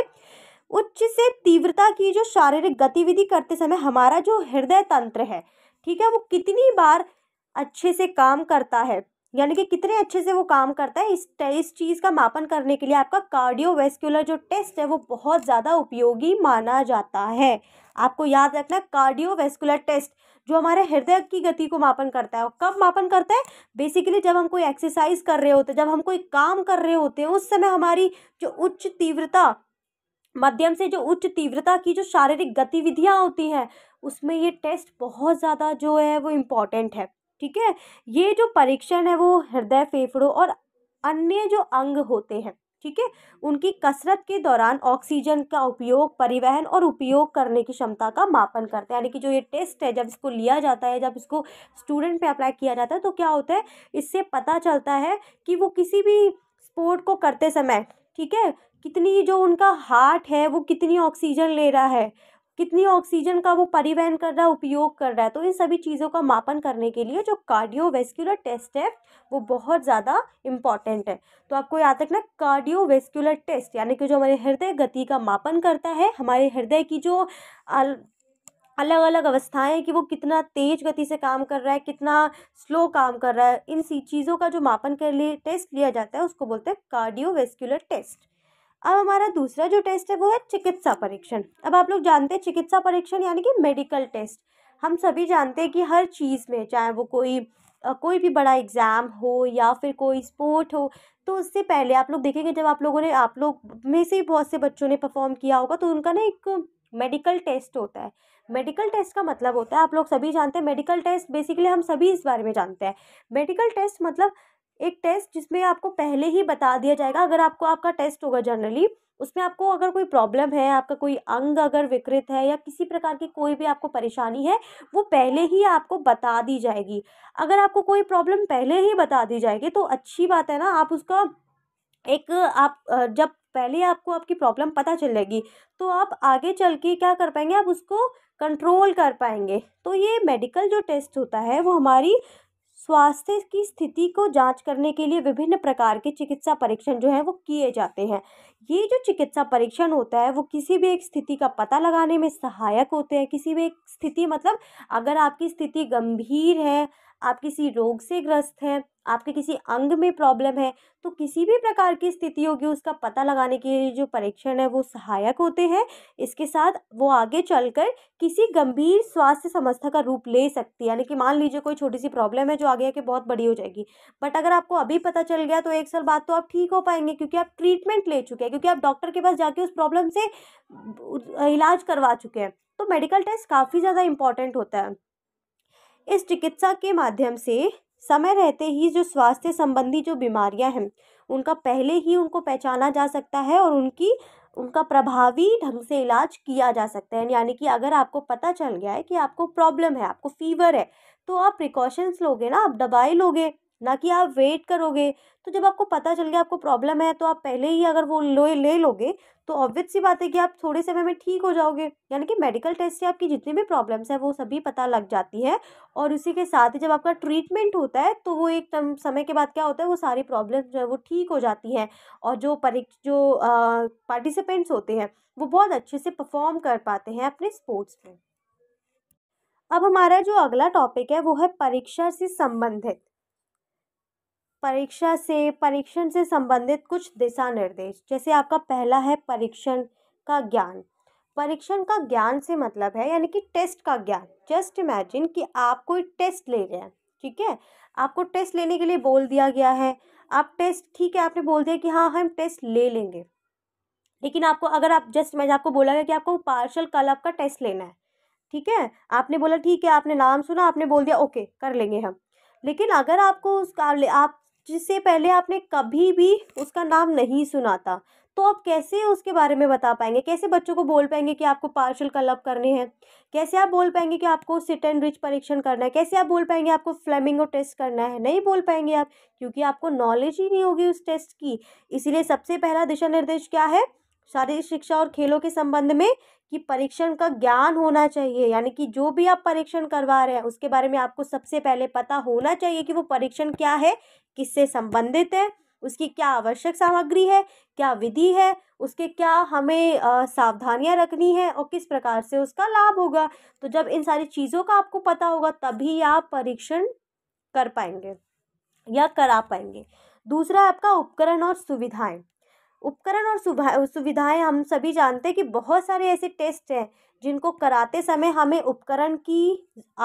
उच्च से तीव्रता की जो शारीरिक गतिविधि करते समय हमारा जो हृदय तंत्र है ठीक है वो कितनी बार अच्छे से काम करता है यानी कि कितने अच्छे से वो काम करता है इस इस चीज़ का मापन करने के लिए आपका कार्डियोवेस्कुलर जो टेस्ट है वो बहुत ज़्यादा उपयोगी माना जाता है आपको याद रखना कार्डियोवेस्कुलर टेस्ट जो हमारे हृदय की गति को मापन करता है और कब मापन करता है बेसिकली जब हम कोई एक्सरसाइज कर रहे होते हैं जब हम कोई काम कर रहे होते हैं उस समय हमारी जो उच्च तीव्रता माध्यम से जो उच्च तीव्रता की जो शारीरिक गतिविधियाँ होती हैं उसमें ये टेस्ट बहुत ज़्यादा जो है वो इम्पॉर्टेंट है ठीक है ये जो परीक्षण है वो हृदय फेफड़ों और अन्य जो अंग होते हैं ठीक है उनकी कसरत के दौरान ऑक्सीजन का उपयोग परिवहन और उपयोग करने की क्षमता का मापन करते हैं यानी कि जो ये टेस्ट है जब इसको लिया जाता है जब इसको स्टूडेंट पे अप्लाई किया जाता है तो क्या होता है इससे पता चलता है कि वो किसी भी स्पोर्ट को करते समय ठीक है कितनी जो उनका हार्ट है वो कितनी ऑक्सीजन ले रहा है कितनी ऑक्सीजन का वो परिवहन कर रहा है उपयोग कर रहा है तो इन सभी चीज़ों का मापन करने के लिए जो कार्डियोवेस्कुलर टेस्ट है वो बहुत ज़्यादा इम्पॉर्टेंट है तो आपको याद रखना कार्डियोवेस्कुलर टेस्ट यानी कि जो हमारे हृदय गति का मापन करता है हमारे हृदय की जो अलग अलग अवस्थाएं कि वो कितना तेज गति से काम कर रहा है कितना स्लो काम कर रहा है इन सी चीज़ों का जो मापन के लिए टेस्ट लिया जाता है उसको बोलते हैं कार्डियोवेस्कुलर टेस्ट अब हमारा दूसरा जो टेस्ट है वो है चिकित्सा परीक्षण अब आप लोग जानते हैं चिकित्सा परीक्षण यानी कि मेडिकल टेस्ट हम सभी जानते हैं कि हर चीज़ में चाहे वो कोई कोई भी बड़ा एग्ज़ाम हो या फिर कोई स्पोर्ट हो तो उससे पहले आप लोग देखेंगे जब आप लोगों ने आप लोग में से बहुत से बच्चों ने परफॉर्म किया होगा तो उनका ना एक मेडिकल टेस्ट होता है मेडिकल टेस्ट का मतलब होता है आप लोग सभी जानते हैं मेडिकल टेस्ट बेसिकली हम सभी इस बारे में जानते हैं मेडिकल टेस्ट मतलब एक टेस्ट जिसमें आपको पहले ही बता दिया जाएगा अगर आपको आपका टेस्ट होगा जनरली उसमें आपको अगर कोई प्रॉब्लम है आपका कोई अंग अगर विकृत है या किसी प्रकार की कोई भी आपको परेशानी है वो पहले ही आपको बता दी जाएगी अगर आपको कोई प्रॉब्लम पहले ही बता दी जाएगी तो अच्छी बात है ना आप उसका एक आप जब पहले आपको आपकी प्रॉब्लम पता चलेगी तो आप आगे चल के क्या कर पाएंगे आप उसको कंट्रोल कर पाएंगे तो ये मेडिकल जो टेस्ट होता है वो हमारी स्वास्थ्य की स्थिति को जांच करने के लिए विभिन्न प्रकार के चिकित्सा परीक्षण जो है वो किए जाते हैं ये जो चिकित्सा परीक्षण होता है वो किसी भी एक स्थिति का पता लगाने में सहायक होते हैं किसी भी एक स्थिति मतलब अगर आपकी स्थिति गंभीर है आप किसी रोग से ग्रस्त हैं आपके किसी अंग में प्रॉब्लम है तो किसी भी प्रकार की स्थिति होगी उसका पता लगाने के लिए जो परीक्षण है वो सहायक होते हैं इसके साथ वो आगे चलकर किसी गंभीर स्वास्थ्य समस्या का रूप ले सकती है यानी कि मान लीजिए कोई छोटी सी प्रॉब्लम है जो आगे आके बहुत बड़ी हो जाएगी बट अगर आपको अभी पता चल गया तो एक साल बाद तो आप ठीक हो पाएंगे क्योंकि आप ट्रीटमेंट ले चुके हैं क्योंकि आप डॉक्टर के पास जाके उस प्रॉब्लम से इलाज करवा चुके हैं तो मेडिकल टेस्ट काफ़ी ज़्यादा इम्पॉर्टेंट होता है इस चिकित्सा के माध्यम से समय रहते ही जो स्वास्थ्य संबंधी जो बीमारियां हैं उनका पहले ही उनको पहचाना जा सकता है और उनकी उनका प्रभावी ढंग से इलाज किया जा सकता है यानी कि अगर आपको पता चल गया है कि आपको प्रॉब्लम है आपको फीवर है तो आप प्रिकॉशंस लोगे ना आप दवाई लोगे ना कि आप वेट करोगे तो जब आपको पता चल गया आपको प्रॉब्लम है तो आप पहले ही अगर वो लो ले लोगे तो ऑब्वियस सी बात है कि आप थोड़े समय में ठीक हो जाओगे यानी कि मेडिकल टेस्ट से आपकी जितनी भी प्रॉब्लम्स हैं वो सभी पता लग जाती है और उसी के साथ ही जब आपका ट्रीटमेंट होता है तो वो एक समय के बाद क्या होता है वो सारी प्रॉब्लम्स जो है वो ठीक हो जाती हैं और जो परीक्ष जो पार्टिसिपेंट्स होते हैं वो बहुत अच्छे से परफॉर्म कर पाते हैं अपने स्पोर्ट्स में अब हमारा जो अगला टॉपिक है वो है परीक्षा से संबंधित परीक्षा से परीक्षण से संबंधित कुछ दिशा निर्देश जैसे आपका पहला है परीक्षण का ज्ञान परीक्षण का ज्ञान से मतलब है यानी कि टेस्ट का ज्ञान जस्ट इमेजिन कि आप कोई टेस्ट ले रहे हैं ठीक है आपको टेस्ट लेने के लिए बोल दिया गया है आप टेस्ट ठीक है आपने बोल दिया कि हाँ हम टेस्ट ले लेंगे लेकिन आपको अगर आप जस्ट मैं आपको बोला गया कि आपको पार्शल कल आपका टेस्ट लेना है ठीक है आपने बोला ठीक है आपने नाम सुना आपने बोल दिया ओके कर लेंगे हम लेकिन अगर आपको उसका आप जिससे पहले आपने कभी भी उसका नाम नहीं सुना था तो आप कैसे उसके बारे में बता पाएंगे कैसे बच्चों को बोल पाएंगे कि आपको पार्शल कलब करने हैं कैसे आप बोल पाएंगे कि आपको सिट एंड रिच परीक्षण करना है कैसे आप बोल पाएंगे आपको और टेस्ट करना है नहीं बोल पाएंगे आप क्योंकि आपको नॉलेज ही नहीं होगी उस टेस्ट की इसीलिए सबसे पहला दिशा निर्देश क्या है शारीरिक शिक्षा और खेलों के संबंध में कि परीक्षण का ज्ञान होना चाहिए यानी कि जो भी आप परीक्षण करवा रहे हैं उसके बारे में आपको सबसे पहले पता होना चाहिए कि वो परीक्षण क्या है किससे संबंधित है उसकी क्या आवश्यक सामग्री है क्या विधि है उसके क्या हमें सावधानियां रखनी है और किस प्रकार से उसका लाभ होगा तो जब इन सारी चीज़ों का आपको पता होगा तभी आप परीक्षण कर पाएंगे या करा पाएंगे दूसरा आपका उपकरण और सुविधाएं उपकरण और सुविधाएं हम सभी जानते हैं कि बहुत सारे ऐसे टेस्ट हैं जिनको कराते समय हमें उपकरण की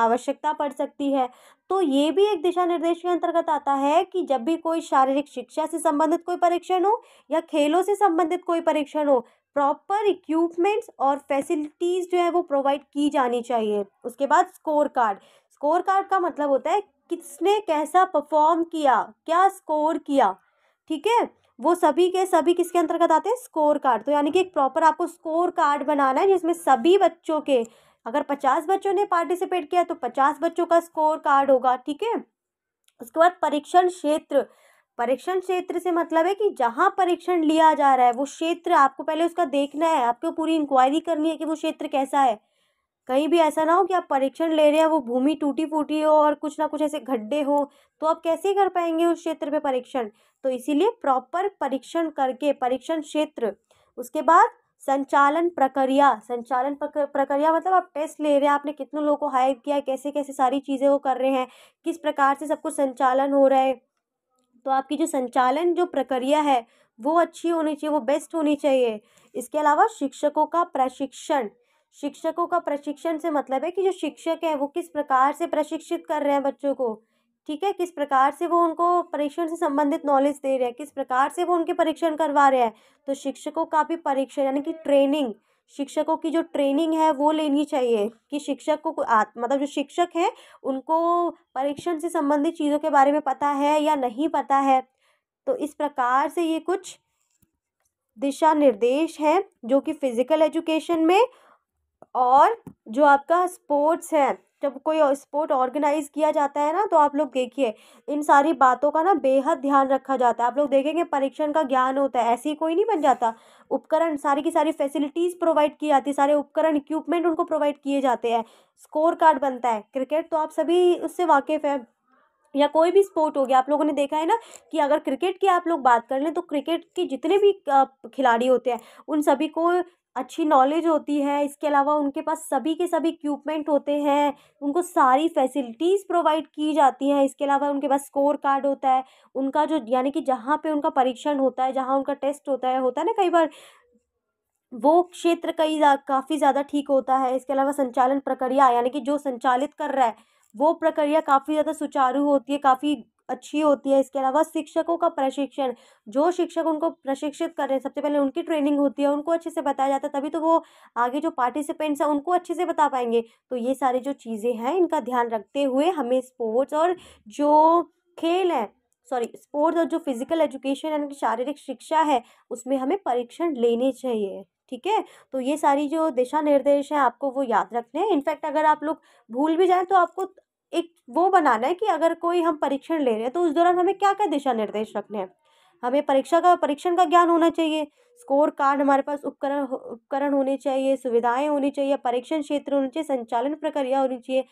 आवश्यकता पड़ सकती है तो ये भी एक दिशा निर्देश के अंतर्गत आता है कि जब भी कोई शारीरिक शिक्षा से संबंधित कोई परीक्षण हो या खेलों से संबंधित कोई परीक्षण हो प्रॉपर इक्विपमेंट्स और फैसिलिटीज़ जो है वो प्रोवाइड की जानी चाहिए उसके बाद स्कोर कार्ड स्कोर कार्ड का मतलब होता है किसने कैसा परफॉर्म किया क्या स्कोर किया ठीक है वो सभी के सभी किसके अंतर्गत आते हैं स्कोर कार्ड तो यानी कि एक प्रॉपर आपको स्कोर कार्ड बनाना है जिसमें सभी बच्चों के अगर पचास बच्चों ने पार्टिसिपेट किया तो पचास बच्चों का स्कोर कार्ड होगा ठीक है उसके बाद परीक्षण क्षेत्र परीक्षण क्षेत्र से मतलब है कि जहाँ परीक्षण लिया जा रहा है वो क्षेत्र आपको पहले उसका देखना है आपको पूरी इंक्वायरी करनी है कि वो क्षेत्र कैसा है कहीं भी ऐसा ना हो कि आप परीक्षण ले रहे हैं वो भूमि टूटी फूटी हो और कुछ ना कुछ ऐसे गड्ढे हो तो आप कैसे कर पाएंगे उस क्षेत्र पे परीक्षण तो इसीलिए प्रॉपर परीक्षण करके परीक्षण क्षेत्र उसके बाद संचालन प्रक्रिया संचालन प्रक्रिया मतलब आप टेस्ट ले रहे हैं आपने कितने लोगों को हायर किया है कैसे कैसे सारी चीज़ें वो कर रहे हैं किस प्रकार से सब कुछ संचालन हो रहा है तो आपकी जो संचालन जो प्रक्रिया है वो अच्छी होनी चाहिए वो बेस्ट होनी चाहिए इसके अलावा शिक्षकों का प्रशिक्षण शिक्षकों का प्रशिक्षण से मतलब है कि जो शिक्षक है वो किस प्रकार से प्रशिक्षित कर रहे हैं बच्चों को ठीक है किस प्रकार से वो उनको परीक्षण से संबंधित नॉलेज दे रहे हैं किस प्रकार से वो उनके परीक्षण करवा रहे हैं तो शिक्षकों का भी परीक्षण यानी कि ट्रेनिंग शिक्षकों की जो ट्रेनिंग है वो लेनी चाहिए कि शिक्षक को मतलब जो शिक्षक हैं उनको परीक्षण से संबंधित चीज़ों के बारे में पता है या नहीं पता है तो इस प्रकार से ये कुछ दिशा निर्देश हैं जो कि फ़िज़िकल एजुकेशन में और जो आपका स्पोर्ट्स है जब कोई स्पोर्ट ऑर्गेनाइज किया जाता है ना तो आप लोग देखिए इन सारी बातों का ना बेहद ध्यान रखा जाता है आप लोग देखेंगे परीक्षण का ज्ञान होता है ऐसे ही कोई नहीं बन जाता उपकरण सारी की सारी फैसिलिटीज़ प्रोवाइड की जाती है सारे उपकरण इक्विपमेंट उनको प्रोवाइड किए जाते हैं स्कोर कार्ड बनता है क्रिकेट तो आप सभी उससे वाकिफ़ है या कोई भी स्पोर्ट हो गया आप लोगों ने देखा है ना कि अगर क्रिकेट की आप लोग बात कर लें तो क्रिकेट के जितने भी खिलाड़ी होते हैं उन सभी को अच्छी नॉलेज होती है इसके अलावा उनके पास सभी के सभी इक्विपमेंट होते हैं उनको सारी फैसिलिटीज़ प्रोवाइड की जाती हैं इसके अलावा उनके पास स्कोर कार्ड होता है उनका जो यानी कि जहाँ पे उनका परीक्षण होता है जहाँ उनका टेस्ट होता है होता है ना कई बार वो क्षेत्र कई काफ़ी ज़्यादा ठीक होता है इसके अलावा संचालन प्रक्रिया यानी कि जो संचालित कर रहा है वो प्रक्रिया काफ़ी ज़्यादा सुचारू होती है काफ़ी अच्छी होती है इसके अलावा शिक्षकों का प्रशिक्षण जो शिक्षक उनको प्रशिक्षित कर रहे हैं सबसे पहले उनकी ट्रेनिंग होती है उनको अच्छे से बताया जाता है तभी तो वो आगे जो पार्टिसिपेंट्स हैं उनको अच्छे से बता पाएंगे तो ये सारी जो चीज़ें हैं इनका ध्यान रखते हुए हमें स्पोर्ट्स और जो खेल है सॉरी स्पोर्ट्स और जो फिजिकल एजुकेशन यानी कि शारीरिक शिक्षा है उसमें हमें परीक्षण लेने चाहिए ठीक है तो ये सारी जो दिशा निर्देश हैं आपको वो याद रखने हैं इनफैक्ट अगर आप लोग भूल भी जाएं तो आपको एक वो बनाना है कि अगर कोई हम परीक्षण ले रहे हैं तो उस दौरान हमें क्या क्या दिशा निर्देश रखने हैं हमें परीक्षा का परीक्षण का ज्ञान होना चाहिए स्कोर कार्ड हमारे पास उपकरण उपकरण होने चाहिए सुविधाएं होनी चाहिए परीक्षण क्षेत्र होने चाहिए संचालन प्रक्रिया होनी चाहिए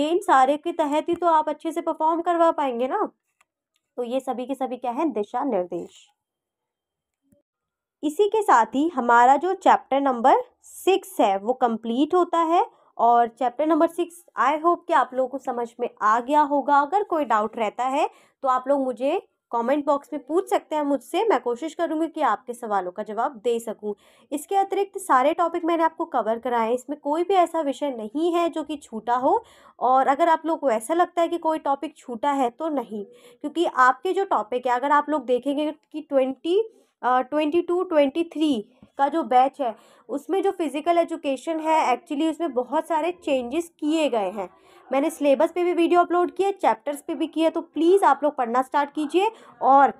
ये इन सारे के तहत ही तो आप अच्छे से परफॉर्म करवा पाएंगे ना तो ये सभी के सभी क्या है दिशा निर्देश इसी के साथ ही हमारा जो चैप्टर नंबर सिक्स है वो कंप्लीट होता है और chapter number six I hope कि आप लोगों को समझ में आ गया होगा अगर कोई डाउट रहता है तो आप लोग मुझे कमेंट बॉक्स में पूछ सकते हैं मुझसे मैं कोशिश करूँगी कि आपके सवालों का जवाब दे सकूँ इसके अतिरिक्त सारे टॉपिक मैंने आपको कवर कराए हैं इसमें कोई भी ऐसा विषय नहीं है जो कि छूटा हो और अगर आप लोग को ऐसा लगता है कि कोई टॉपिक छूटा है तो नहीं क्योंकि आपके जो टॉपिक है अगर आप लोग देखेंगे कि twenty twenty two twenty three का जो बैच है उसमें जो फ़िज़िकल एजुकेशन है एक्चुअली उसमें बहुत सारे चेंजेस किए गए हैं मैंने सिलेबस पे भी वीडियो अपलोड किया चैप्टर्स पे भी किया तो प्लीज़ आप लोग पढ़ना स्टार्ट कीजिए और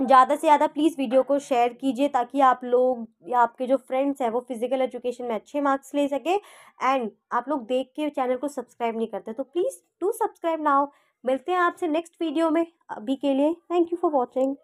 ज़्यादा से ज़्यादा प्लीज़ वीडियो को शेयर कीजिए ताकि आप लोग या आपके जो फ्रेंड्स हैं वो फिज़िकल एजुकेशन में अच्छे मार्क्स ले सके एंड आप लोग देख के चैनल को सब्सक्राइब नहीं करते तो प्लीज़ डू सब्सक्राइब नाउ मिलते हैं आपसे नेक्स्ट वीडियो में अभी के लिए थैंक यू फॉर वॉचिंग